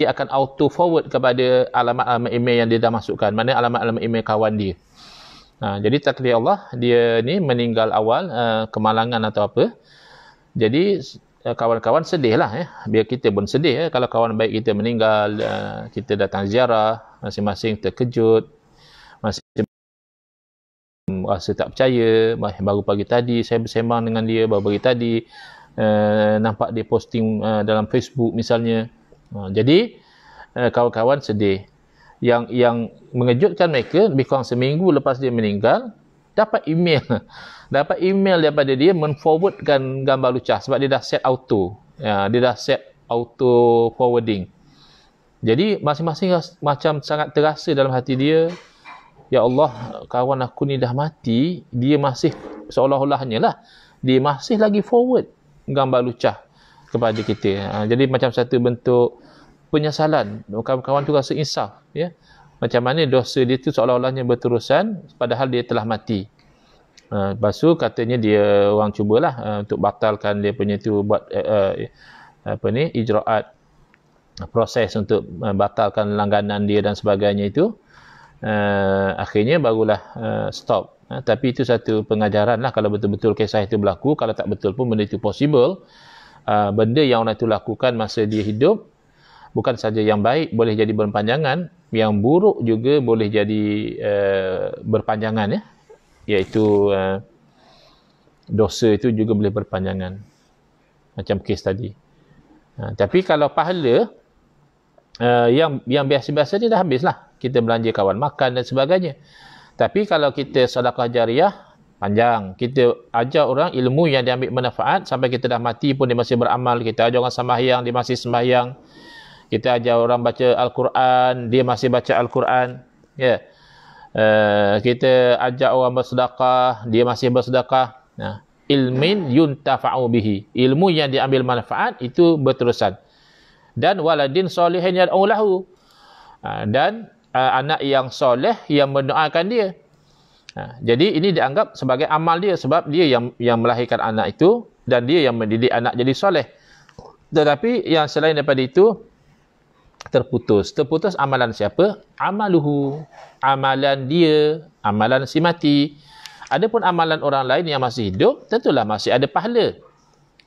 dia akan auto forward kepada alamat alamat email yang dia dah masukkan mana alamat alamat email kawan dia ha, jadi takdir Allah dia ni meninggal awal uh, kemalangan atau apa jadi uh, kawan-kawan sedih lah eh. biar kita pun sedih eh. kalau kawan baik kita meninggal uh, kita datang ziarah masing-masing terkejut masing-masing rasa tak percaya baru pagi tadi saya bersembang dengan dia baru pagi tadi uh, nampak dia posting uh, dalam Facebook misalnya Ha, jadi eh, kawan-kawan sedih yang yang mengejutkan mereka lebih kurang seminggu lepas dia meninggal dapat email dapat email daripada dia menforwardkan gambar lucah sebab dia dah set auto ya, dia dah set auto forwarding jadi masing-masing macam sangat terasa dalam hati dia Ya Allah, kawan aku ni dah mati, dia masih seolah-olahnya lah, dia masih lagi forward gambar lucah kepada kita. Ya. Ha, jadi macam satu bentuk penyesalan. Kawan-kawan tu rasa insaf. Ya? Macam mana dosa dia tu seolah-olahnya berterusan padahal dia telah mati. Ha, lepas tu katanya dia orang cubalah uh, untuk batalkan dia punya tu buat uh, uh, apa ni, ijraat proses untuk uh, batalkan langganan dia dan sebagainya itu. Uh, akhirnya barulah uh, stop. Uh, tapi itu satu pengajaran lah kalau betul-betul kisah itu berlaku. Kalau tak betul pun benda itu possible. Ah, benda yang orang itu lakukan masa dia hidup bukan saja yang baik boleh jadi berpanjangan yang buruk juga boleh jadi uh, berpanjangan ya iaitu uh, dosa itu juga boleh berpanjangan macam kes tadi uh, tapi kalau pahala uh, yang yang biasa-biasa ni dah habislah kita belanja kawan makan dan sebagainya tapi kalau kita sedekah jariah panjang. Kita ajar orang ilmu yang diambil manfaat sampai kita dah mati pun dia masih beramal. Kita ajar orang sembahyang, dia masih sembahyang. Kita ajar orang baca Al-Quran, dia masih baca Al-Quran. Ya. Yeah. Uh, kita ajak orang bersedekah, dia masih bersedekah. Nah, ilmin yuntafa'u bihi. Ilmu yang diambil manfaat itu berterusan. Dan waladin solihin yad'u lahu. Ah, dan uh, anak yang soleh yang mendoakan dia. Ha, jadi ini dianggap sebagai amal dia sebab dia yang yang melahirkan anak itu dan dia yang mendidik anak jadi soleh. Tetapi yang selain daripada itu terputus. Terputus amalan siapa? Amaluhu. Amalan dia, amalan si mati. Adapun amalan orang lain yang masih hidup, tentulah masih ada pahala.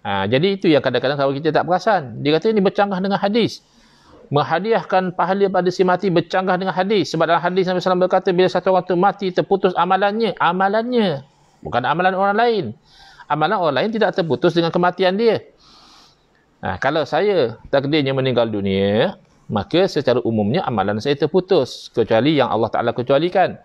Ha, jadi itu yang kadang-kadang kalau kita tak perasan. Dia kata ini bercanggah dengan hadis menghadiahkan pahala pada si mati bercanggah dengan hadis sebab dalam hadis Nabi Sallallahu Alaihi Wasallam berkata bila satu orang itu mati terputus amalannya amalannya bukan amalan orang lain amalan orang lain tidak terputus dengan kematian dia nah, ha, kalau saya takdirnya meninggal dunia maka secara umumnya amalan saya terputus kecuali yang Allah Ta'ala kecualikan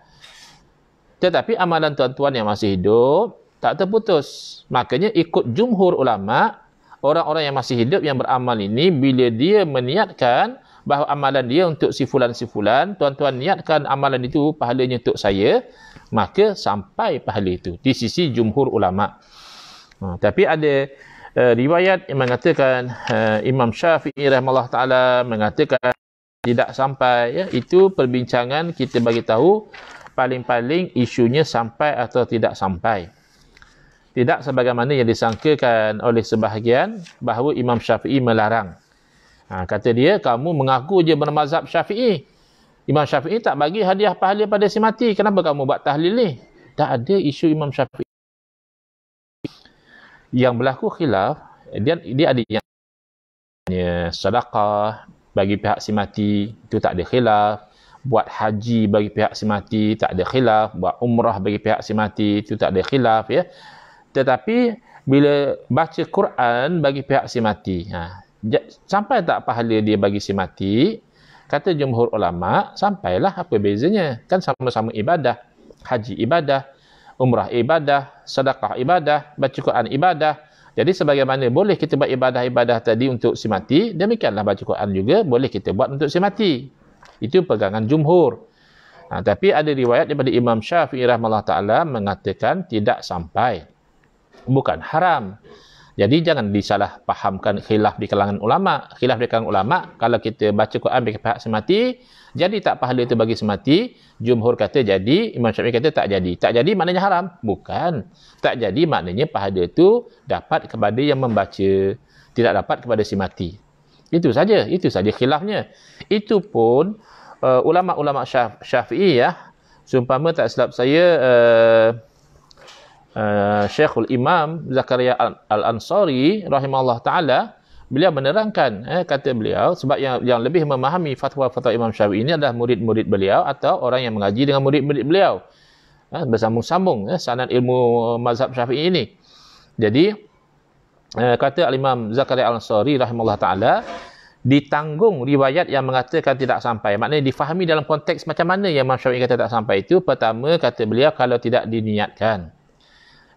tetapi amalan tuan-tuan yang masih hidup tak terputus makanya ikut jumhur ulama' orang-orang yang masih hidup yang beramal ini bila dia meniatkan bahawa amalan dia untuk si fulan si fulan tuan-tuan niatkan amalan itu pahalanya untuk saya maka sampai pahala itu di sisi jumhur ulama ha, tapi ada uh, riwayat yang mengatakan uh, Imam Syafi'i rahimahullah taala mengatakan tidak sampai ya itu perbincangan kita bagi tahu paling-paling isunya sampai atau tidak sampai tidak sebagaimana yang disangkakan oleh sebahagian bahawa Imam Syafi'i melarang. Ha, kata dia, kamu mengaku je bermazhab Syafi'i. Imam Syafi'i tak bagi hadiah pahala pada si mati. Kenapa kamu buat tahlil ni? Tak ada isu Imam Syafi'i. Yang berlaku khilaf, dia, dia ada yang sedekah bagi pihak si mati, itu tak ada khilaf. Buat haji bagi pihak si mati, tak ada khilaf. Buat umrah bagi pihak si mati, itu tak ada khilaf. Ya tetapi bila baca Quran bagi pihak si mati ha, sampai tak pahala dia bagi si mati kata jumhur ulama sampailah apa bezanya kan sama-sama ibadah haji ibadah umrah ibadah sedekah ibadah baca Quran ibadah jadi sebagaimana boleh kita buat ibadah-ibadah tadi untuk si mati demikianlah baca Quran juga boleh kita buat untuk si mati itu pegangan jumhur ha, tapi ada riwayat daripada Imam Syafi'i rahimahullah taala mengatakan tidak sampai bukan haram. Jadi jangan disalahfahamkan khilaf di kalangan ulama. Khilaf di kalangan ulama, kalau kita baca Quran bagi pihak semati, jadi tak pahala itu bagi semati. Jumhur kata jadi, Imam Syafi'i kata tak jadi. Tak jadi maknanya haram. Bukan. Tak jadi maknanya pahala itu dapat kepada yang membaca. Tidak dapat kepada si mati. Itu saja. Itu saja khilafnya. Itu pun uh, ulama-ulama Syafi'i ya. Sumpama tak silap saya... Uh, Uh, Syekhul Imam Zakaria Al-Ansari rahimahullah taala beliau menerangkan eh, kata beliau sebab yang yang lebih memahami fatwa-fatwa Imam Syafi'i ini adalah murid-murid beliau atau orang yang mengaji dengan murid-murid beliau eh, bersambung-sambung eh, sanad ilmu mazhab Syafi'i ini jadi eh, kata al-Imam Zakaria Al-Ansari rahimahullah taala ditanggung riwayat yang mengatakan tidak sampai maknanya difahami dalam konteks macam mana yang Imam Syafi'i kata tak sampai itu pertama kata beliau kalau tidak diniatkan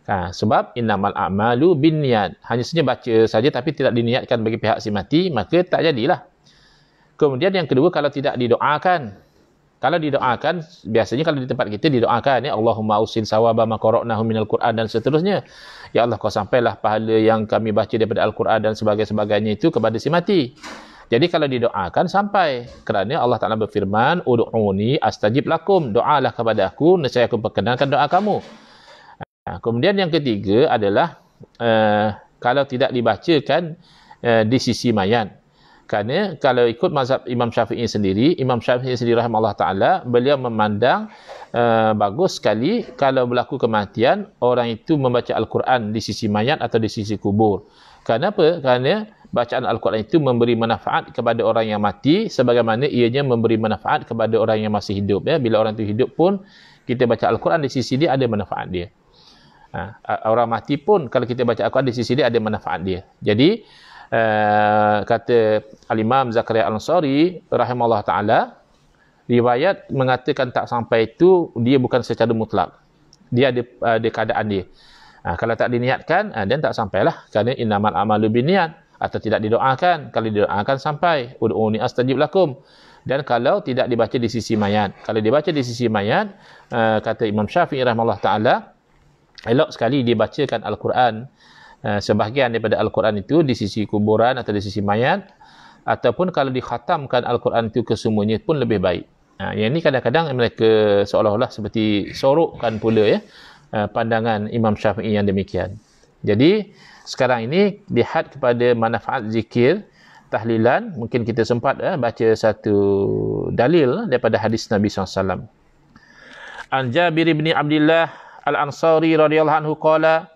Ha, sebab innamal a'malu bin niat. Hanya saja baca saja tapi tidak diniatkan bagi pihak si mati, maka tak jadilah. Kemudian yang kedua, kalau tidak didoakan. Kalau didoakan, biasanya kalau di tempat kita didoakan. Ya Allahumma usin sawaba makorok minal Qur'an dan seterusnya. Ya Allah, kau sampailah pahala yang kami baca daripada Al-Quran dan sebagainya itu kepada si mati. Jadi kalau didoakan sampai kerana Allah Taala berfirman, "Ud'uni astajib lakum." Doalah kepada aku, nescaya aku perkenankan doa kamu. Ha, kemudian yang ketiga adalah uh, kalau tidak dibacakan uh, di sisi mayat. Kerana kalau ikut mazhab Imam Syafi'i sendiri, Imam Syafi'i sendiri Rahmat Allah ta'ala, beliau memandang uh, bagus sekali kalau berlaku kematian, orang itu membaca Al-Quran di sisi mayat atau di sisi kubur. Kenapa? Kerana bacaan Al-Quran itu memberi manfaat kepada orang yang mati sebagaimana ianya memberi manfaat kepada orang yang masih hidup. Ya. Bila orang itu hidup pun, kita baca Al-Quran di sisi dia ada manfaat dia. Ha, orang mati pun kalau kita baca Al-Quran di sisi dia ada manfaat dia. Jadi uh, kata Al-Imam Zakaria Al-Ansari rahimahullah ta'ala riwayat mengatakan tak sampai itu dia bukan secara mutlak. Dia ada, ada keadaan dia. Ha, kalau tak diniatkan ha, dan tak sampailah kerana innamal amalu niat atau tidak didoakan kalau didoakan sampai ud'uni astajib lakum dan kalau tidak dibaca di sisi mayat kalau dibaca di sisi mayat uh, kata Imam Syafi'i rahimahullah ta'ala elok sekali dia bacakan Al-Quran uh, sebahagian daripada Al-Quran itu di sisi kuburan atau di sisi mayat ataupun kalau dikhatamkan Al-Quran itu kesemuanya pun lebih baik ha, yang ini kadang-kadang mereka seolah-olah seperti sorokkan pula ya uh, pandangan Imam Syafi'i yang demikian jadi sekarang ini lihat kepada manfaat zikir tahlilan mungkin kita sempat eh, baca satu dalil daripada hadis Nabi SAW An Jabir bin Abdullah al ansari radhiyallahu anhu qala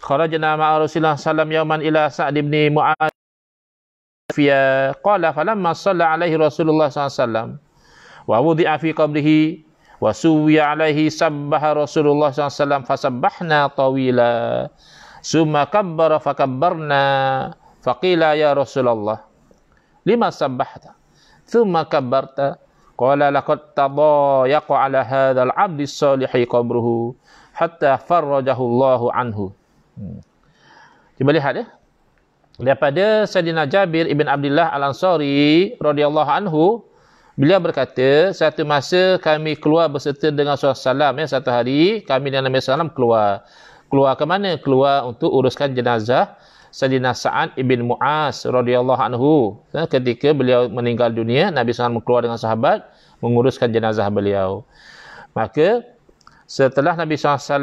kharajna ma'a rasulillah sallam yawman ila sa'd ibn mu'ad fiya qala falamma salla alaihi rasulullah sallam wa wudi'a fi qabrihi wa suwiya alaihi sabbaha rasulullah sallam fasabbahna tawila summa kabbara fakabbarna faqila ya rasulullah lima sabbahta thumma kabbarta qala laqad tadayaqa ala hadha al-'abdi as-salihi qabruhu hatta farrajahu Allahu anhu. Hmm. Cuba lihat ya. Daripada Sayyidina Jabir ibn Abdullah Al-Ansari radhiyallahu anhu, beliau berkata, satu masa kami keluar berserta dengan Rasulullah sallam ya, satu hari kami dengan Nabi sallam keluar. Keluar ke mana? Keluar untuk uruskan jenazah Sayyidina Sa'ad ibn Mu'az radhiyallahu anhu. Ya, ketika beliau meninggal dunia, Nabi sallam keluar dengan sahabat menguruskan jenazah beliau. Maka setelah Nabi SAW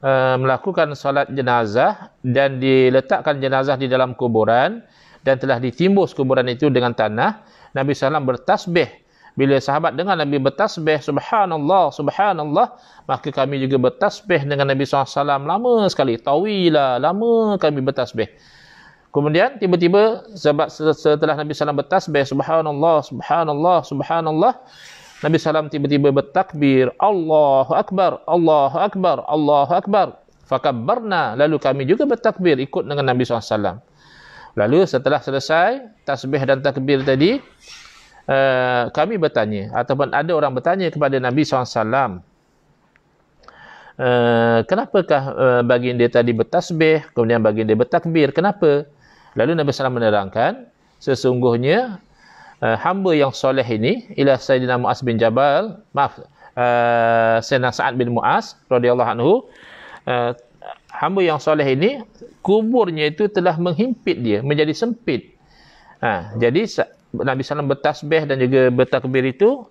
uh, melakukan salat jenazah dan diletakkan jenazah di dalam kuburan dan telah ditimbus kuburan itu dengan tanah, Nabi SAW bertasbih. Bila sahabat dengan Nabi bertasbih, subhanallah, subhanallah, maka kami juga bertasbih dengan Nabi SAW lama sekali, tawilah, lama kami bertasbih. Kemudian tiba-tiba setelah Nabi SAW bertasbih, subhanallah, subhanallah, subhanallah Nabi Sallam tiba-tiba bertakbir, Allah Akbar, Allah Akbar, Allah Akbar. Fakabarna? lalu kami juga bertakbir ikut dengan Nabi Sallam. Lalu setelah selesai tasbih dan takbir tadi, uh, kami bertanya, ataupun ada orang bertanya kepada Nabi Sallam, uh, eh, kenapakah uh, dia tadi bertasbih, kemudian dia bertakbir, kenapa? Lalu Nabi Sallam menerangkan, sesungguhnya Eh, hamba yang soleh ini ialah Sayyidina Mu'az bin Jabal maaf uh, Sayyidina Sa'ad bin Mu'az radhiyallahu anhu eh, hamba yang soleh ini kuburnya itu telah menghimpit dia menjadi sempit ha, jadi Nabi SAW bertasbih dan juga bertakbir itu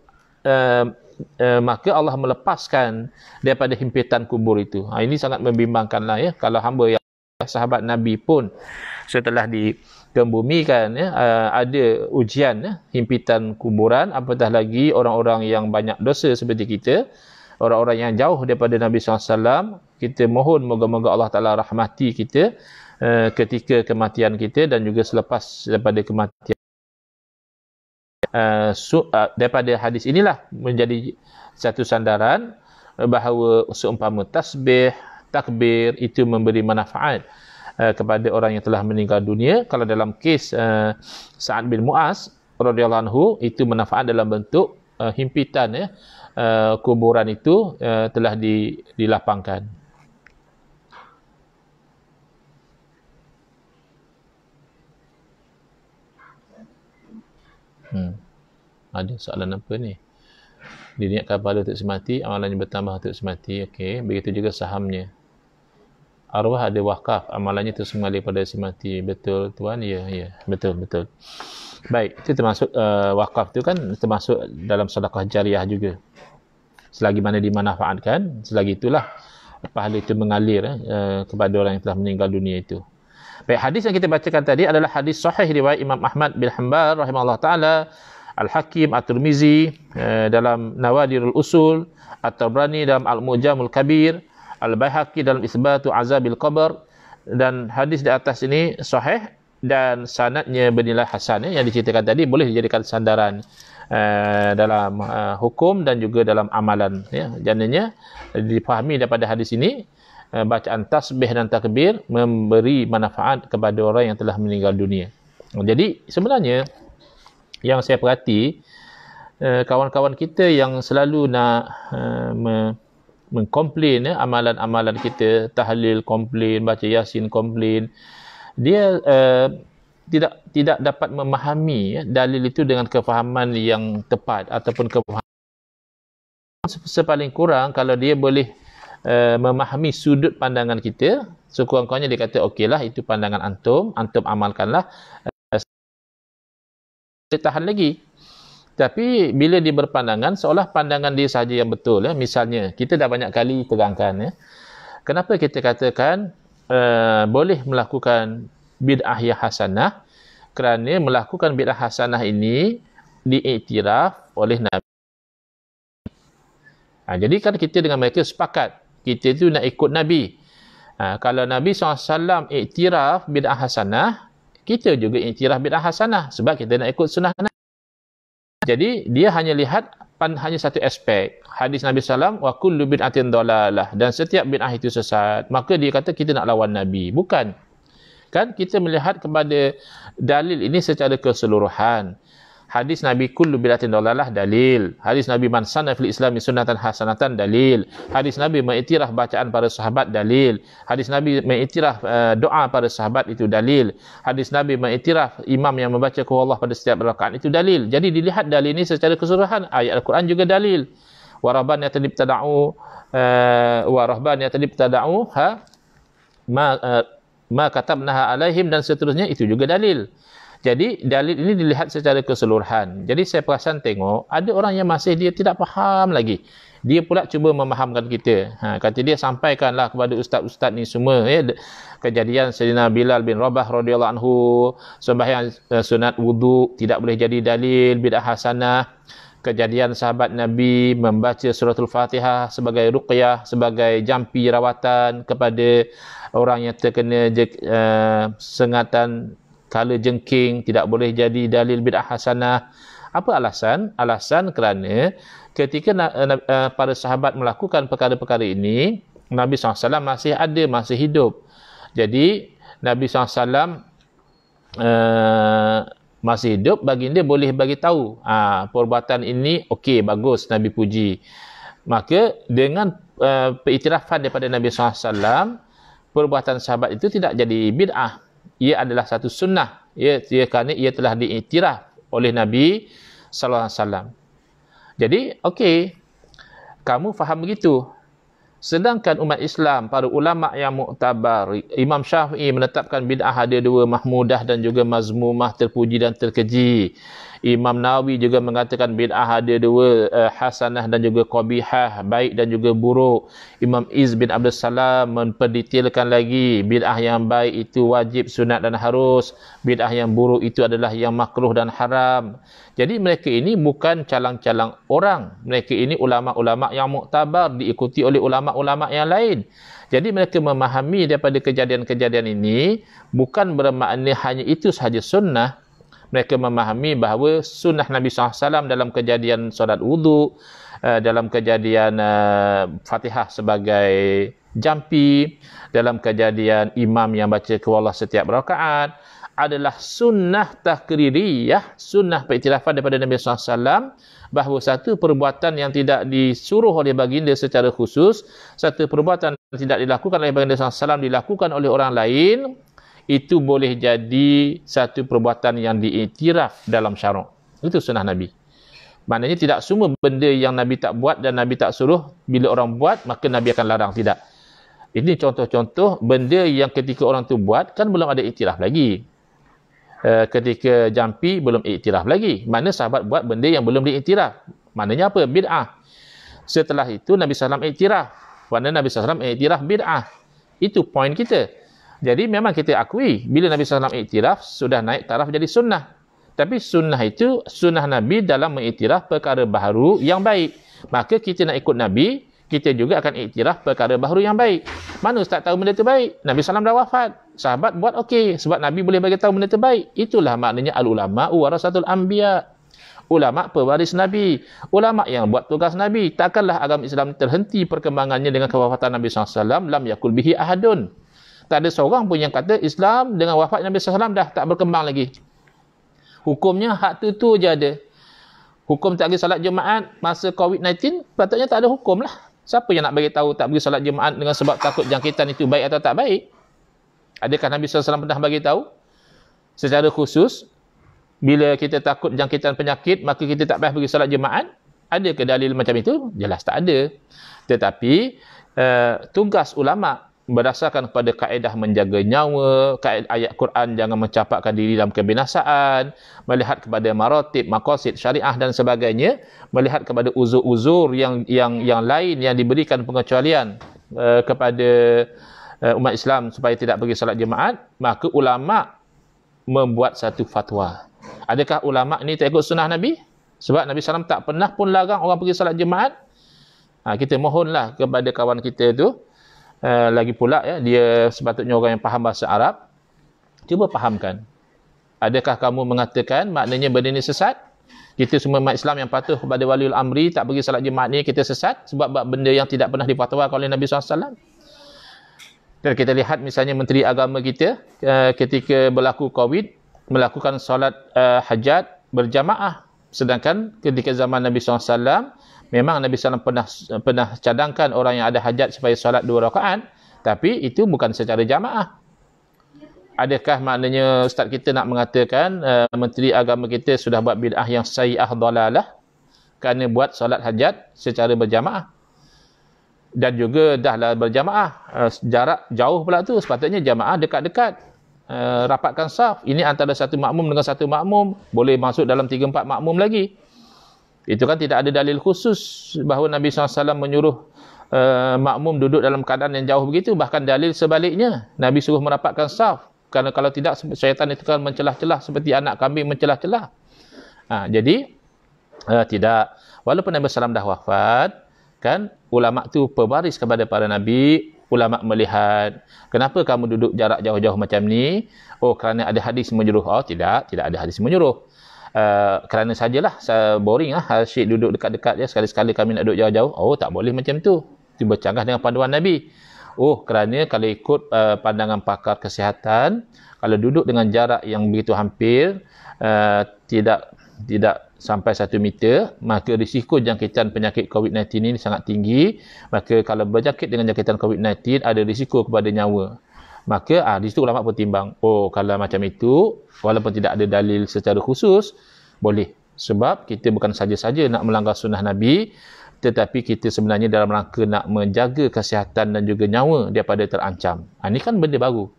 maka Allah melepaskan daripada himpitan kubur itu ha, ini sangat membimbangkan lah ya kalau hamba yang sahabat Nabi pun setelah di ke kan ya, uh, ada ujian ya, himpitan kuburan apatah lagi orang-orang yang banyak dosa seperti kita orang-orang yang jauh daripada Nabi Alaihi Wasallam. kita mohon moga-moga Allah Ta'ala rahmati kita uh, ketika kematian kita dan juga selepas daripada kematian uh, su, uh, daripada hadis inilah menjadi satu sandaran uh, bahawa seumpama tasbih, takbir itu memberi manfaat Eh, kepada orang yang telah meninggal dunia kalau dalam kes uh, Sa'ad bin Mu'az radhiyallahu anhu itu manfaat dalam bentuk uh, himpitan ya uh, kuburan itu uh, telah di, dilapangkan Hmm. Ada soalan apa ni? Diniatkan pahala untuk semati, amalannya bertambah untuk semati. Okey, begitu juga sahamnya arwah ada wakaf amalannya terus mengalir pada si mati betul tuan ya ya betul betul baik itu termasuk uh, wakaf tu kan termasuk dalam sedekah jariah juga selagi mana dimanfaatkan selagi itulah pahala itu mengalir eh, eh, kepada orang yang telah meninggal dunia itu baik hadis yang kita bacakan tadi adalah hadis sahih riwayat Imam Ahmad bin Hanbal rahimahullah taala Al-Hakim At-Tirmizi eh, dalam Nawadirul Usul At-Tabrani dalam Al-Mujamul Kabir Al-Baihaqi dalam Isbatu Azabil Qabr dan hadis di atas ini sahih dan sanadnya bernilai hasan yang diceritakan tadi boleh dijadikan sandaran uh, dalam uh, hukum dan juga dalam amalan ya. Jadinya dipahami daripada hadis ini uh, bacaan tasbih dan takbir memberi manfaat kepada orang yang telah meninggal dunia. Jadi sebenarnya yang saya perhati uh, kawan-kawan kita yang selalu nak uh, mengkomplain ya, amalan-amalan kita tahlil komplain baca yasin komplain dia uh, tidak tidak dapat memahami ya, dalil itu dengan kefahaman yang tepat ataupun kefahaman sepaling kurang kalau dia boleh uh, memahami sudut pandangan kita sekurang-kurangnya dia kata okeylah itu pandangan antum antum amalkanlah uh, tahan lagi tapi bila dia berpandangan, seolah pandangan dia saja yang betul. Ya. Misalnya, kita dah banyak kali terangkan. Ya. Kenapa kita katakan uh, boleh melakukan bid'ah yang hasanah? Kerana melakukan bid'ah hasanah ini diiktiraf oleh Nabi. Ha, jadi kan kita dengan mereka sepakat. Kita itu nak ikut Nabi. Ha, kalau Nabi SAW iktiraf bid'ah hasanah, kita juga iktiraf bid'ah hasanah. Sebab kita nak ikut sunnah Nabi. Jadi dia hanya lihat hanya satu aspek. Hadis Nabi Sallam wa kullu bin'atin dolalah. Dan setiap bin'ah itu sesat. Maka dia kata kita nak lawan Nabi. Bukan. Kan kita melihat kepada dalil ini secara keseluruhan. Hadis Nabi kullu bidatin dalalah dalil. Hadis Nabi man sanna fil islami sunnatan hasanatan dalil. Hadis Nabi mengiktiraf bacaan para sahabat dalil. Hadis Nabi mengiktiraf uh, eh, doa para sahabat itu dalil. Hadis Nabi mengiktiraf imam yang membaca qul Allah pada setiap rakaat itu dalil. Jadi dilihat dalil ini secara keseluruhan ayat Al-Quran juga dalil. Warabban yang tadib tada'u uh, eh, warahban yang tadib tada'u ha ma uh, ma katabnaha alaihim dan seterusnya itu juga dalil. Jadi dalil ini dilihat secara keseluruhan. Jadi saya perasan tengok ada orang yang masih dia tidak faham lagi. Dia pula cuba memahamkan kita. Ha, kata dia sampaikanlah kepada ustaz-ustaz ni semua ya, kejadian Sayyidina Bilal bin Rabah radhiyallahu anhu sembahyang uh, sunat wudu tidak boleh jadi dalil bidah hasanah kejadian sahabat Nabi membaca suratul Fatihah sebagai ruqyah sebagai jampi rawatan kepada orang yang terkena uh, sengatan tala jengking tidak boleh jadi dalil bid'ah hasanah apa alasan alasan kerana ketika uh, uh, para sahabat melakukan perkara-perkara ini Nabi SAW masih ada masih hidup jadi Nabi SAW uh, eh, masih hidup baginda boleh bagi tahu uh, perbuatan ini okey bagus Nabi puji maka dengan uh, pengiktirafan daripada Nabi SAW perbuatan sahabat itu tidak jadi bid'ah ia adalah satu sunnah ya ia kerana ia telah diiktiraf oleh Nabi sallallahu alaihi wasallam. Jadi okey kamu faham begitu. Sedangkan umat Islam para ulama yang muktabar Imam Syafi'i menetapkan bid'ah ada dua mahmudah dan juga mazmumah terpuji dan terkeji. Imam Nawawi juga mengatakan bid'ah ada dua uh, hasanah dan juga qabihah baik dan juga buruk Imam Iz bin Abdul Salam mempedetilkan lagi bid'ah yang baik itu wajib sunat dan harus bid'ah yang buruk itu adalah yang makruh dan haram jadi mereka ini bukan calang-calang orang mereka ini ulama-ulama yang muktabar diikuti oleh ulama-ulama yang lain jadi mereka memahami daripada kejadian-kejadian ini bukan bermakna hanya itu sahaja sunnah mereka memahami bahawa sunnah Nabi SAW dalam kejadian solat wudhu, uh, eh, dalam kejadian uh, fatihah sebagai jampi, dalam kejadian imam yang baca kewalah setiap rakaat, adalah sunnah takririyah, sunnah periktirafan daripada Nabi SAW bahawa satu perbuatan yang tidak disuruh oleh baginda secara khusus, satu perbuatan yang tidak dilakukan oleh baginda SAW dilakukan oleh orang lain, itu boleh jadi satu perbuatan yang diiktiraf dalam syarak. Itu sunnah Nabi. Maknanya tidak semua benda yang Nabi tak buat dan Nabi tak suruh, bila orang buat, maka Nabi akan larang. Tidak. Ini contoh-contoh benda yang ketika orang tu buat, kan belum ada iktiraf lagi. Uh, ketika jampi, belum iktiraf lagi. Mana sahabat buat benda yang belum diiktiraf. Maknanya apa? Bid'ah. Setelah itu, Nabi SAW iktiraf. Mana Nabi SAW iktiraf bid'ah. Itu poin kita jadi memang kita akui bila Nabi SAW iktiraf sudah naik taraf jadi sunnah tapi sunnah itu sunnah Nabi dalam mengiktiraf perkara baru yang baik maka kita nak ikut Nabi kita juga akan iktiraf perkara baru yang baik mana ustaz tahu benda baik? Nabi SAW dah wafat sahabat buat okey sebab Nabi boleh bagi tahu benda baik. itulah maknanya al-ulama warasatul anbiya ulama pewaris Nabi, ulama yang buat tugas Nabi, takkanlah agama Islam terhenti perkembangannya dengan kewafatan Nabi SAW, lam yakul bihi ahadun tak ada seorang pun yang kata Islam dengan wafat Nabi SAW dah tak berkembang lagi. Hukumnya hak tu tu je ada. Hukum tak pergi salat Jumaat masa COVID-19, patutnya tak ada hukum lah. Siapa yang nak bagi tahu tak pergi salat Jumaat dengan sebab takut jangkitan itu baik atau tak baik? Adakah Nabi SAW pernah bagi tahu? Secara khusus, bila kita takut jangkitan penyakit, maka kita tak payah pergi salat Jumaat? Adakah dalil macam itu? Jelas tak ada. Tetapi, uh, tugas ulama' berdasarkan kepada kaedah menjaga nyawa, kaedah ayat Quran jangan mencapakkan diri dalam kebinasaan, melihat kepada marotib, maqasid, syariah dan sebagainya, melihat kepada uzur-uzur yang yang yang lain yang diberikan pengecualian uh, kepada uh, umat Islam supaya tidak pergi salat jemaat, maka ulama membuat satu fatwa. Adakah ulama ni tak ikut sunnah Nabi? Sebab Nabi SAW tak pernah pun larang orang pergi salat jemaat. Ha, kita mohonlah kepada kawan kita tu, uh, lagi pula ya dia sepatutnya orang yang faham bahasa Arab cuba fahamkan adakah kamu mengatakan maknanya benda ini sesat kita semua umat Islam yang patuh kepada waliul amri tak bagi salat jemaah ni kita sesat sebab buat benda yang tidak pernah dipatuhkan oleh Nabi SAW dan kita lihat misalnya menteri agama kita uh, ketika berlaku covid melakukan solat uh, eh, hajat berjamaah sedangkan ketika zaman Nabi SAW Memang Nabi SAW pernah, pernah cadangkan orang yang ada hajat supaya solat dua rakaat. Tapi itu bukan secara jamaah. Adakah maknanya Ustaz kita nak mengatakan uh, Menteri Agama kita sudah buat bid'ah yang sayi'ah dolalah kerana buat solat hajat secara berjamaah. Dan juga dah dahlah berjamaah. Uh, jarak jauh pula tu. Sepatutnya jamaah dekat-dekat. Uh, rapatkan saf. Ini antara satu makmum dengan satu makmum. Boleh masuk dalam tiga empat makmum lagi. Itu kan tidak ada dalil khusus bahawa Nabi SAW menyuruh uh, makmum duduk dalam keadaan yang jauh begitu. Bahkan dalil sebaliknya, Nabi suruh merapatkan saf. Karena kalau tidak, syaitan itu kan mencelah-celah seperti anak kambing mencelah-celah. Ha, jadi, uh, tidak. Walaupun Nabi SAW dah wafat, kan ulama' tu pebaris kepada para Nabi, ulama' melihat, kenapa kamu duduk jarak jauh-jauh macam ni? Oh, kerana ada hadis menyuruh. Oh, tidak. Tidak ada hadis menyuruh uh, kerana sajalah boring lah asyik duduk dekat-dekat ya. sekali-sekali kami nak duduk jauh-jauh oh tak boleh macam tu dia bercanggah dengan panduan Nabi oh kerana kalau ikut uh, pandangan pakar kesihatan kalau duduk dengan jarak yang begitu hampir uh, tidak tidak sampai satu meter maka risiko jangkitan penyakit COVID-19 ini sangat tinggi maka kalau berjangkit dengan jangkitan COVID-19 ada risiko kepada nyawa maka ah, di situ ulama pertimbang oh kalau macam itu walaupun tidak ada dalil secara khusus boleh sebab kita bukan saja-saja nak melanggar sunnah Nabi tetapi kita sebenarnya dalam rangka nak menjaga kesihatan dan juga nyawa daripada terancam ah, ini kan benda baru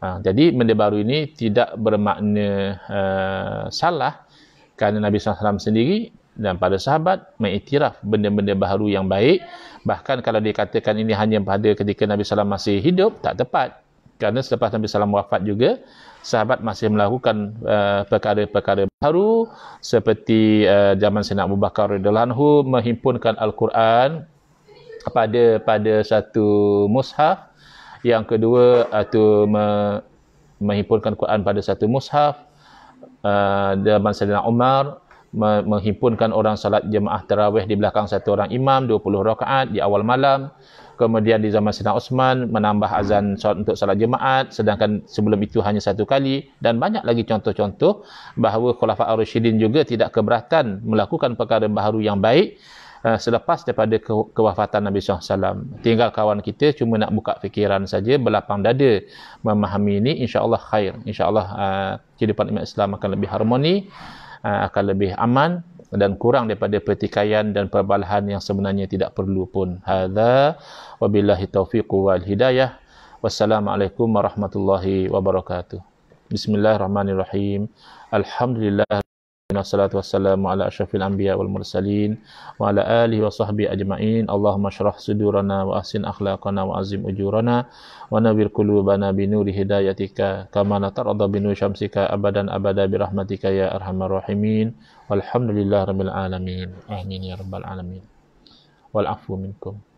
ah, jadi benda baru ini tidak bermakna uh, salah kerana Nabi SAW sendiri dan pada sahabat mengiktiraf benda-benda baharu yang baik bahkan kalau dikatakan ini hanya pada ketika Nabi Sallam masih hidup tak tepat kerana selepas Nabi Sallam wafat juga sahabat masih melakukan uh, perkara-perkara baru seperti uh, zaman Sayyidina Abu Bakar radhiyallahu anhu menghimpunkan al-Quran pada pada satu mushaf yang kedua atau me, menghimpunkan Quran pada satu mushaf uh, zaman Sayyidina Umar menghimpunkan orang salat jemaah terawih di belakang satu orang imam 20 rakaat di awal malam kemudian di zaman Sina Osman menambah azan untuk salat jemaat sedangkan sebelum itu hanya satu kali dan banyak lagi contoh-contoh bahawa Khulafah Ar-Rashidin juga tidak keberatan melakukan perkara baru yang baik eh, selepas daripada kewafatan Nabi SAW. Tinggal kawan kita cuma nak buka fikiran saja, berlapang dada memahami ini, insyaAllah khair. InsyaAllah uh, eh, kehidupan Islam akan lebih harmoni. Ah, akan lebih aman dan kurang daripada pertikaian dan perbalahan yang sebenarnya tidak perlu pun. Hadza wabillahi taufiq wal hidayah. Wassalamualaikum warahmatullahi wabarakatuh. Bismillahirrahmanirrahim. Alhamdulillah Nabiina sallallahu wasallam ala asyrafil anbiya wal mursalin wa ala alihi wa sahbihi ajmain. Allahumma syrah sudurana wa ahsin akhlaqana wa azim ujurana wa nawwir qulubana bi nuri hidayatika kama la tarda bi syamsika abadan abada bi rahmatika ya arhamar rahimin. Walhamdulillahirabbil alamin. Amin ya rabbal alamin. Wal afwu minkum.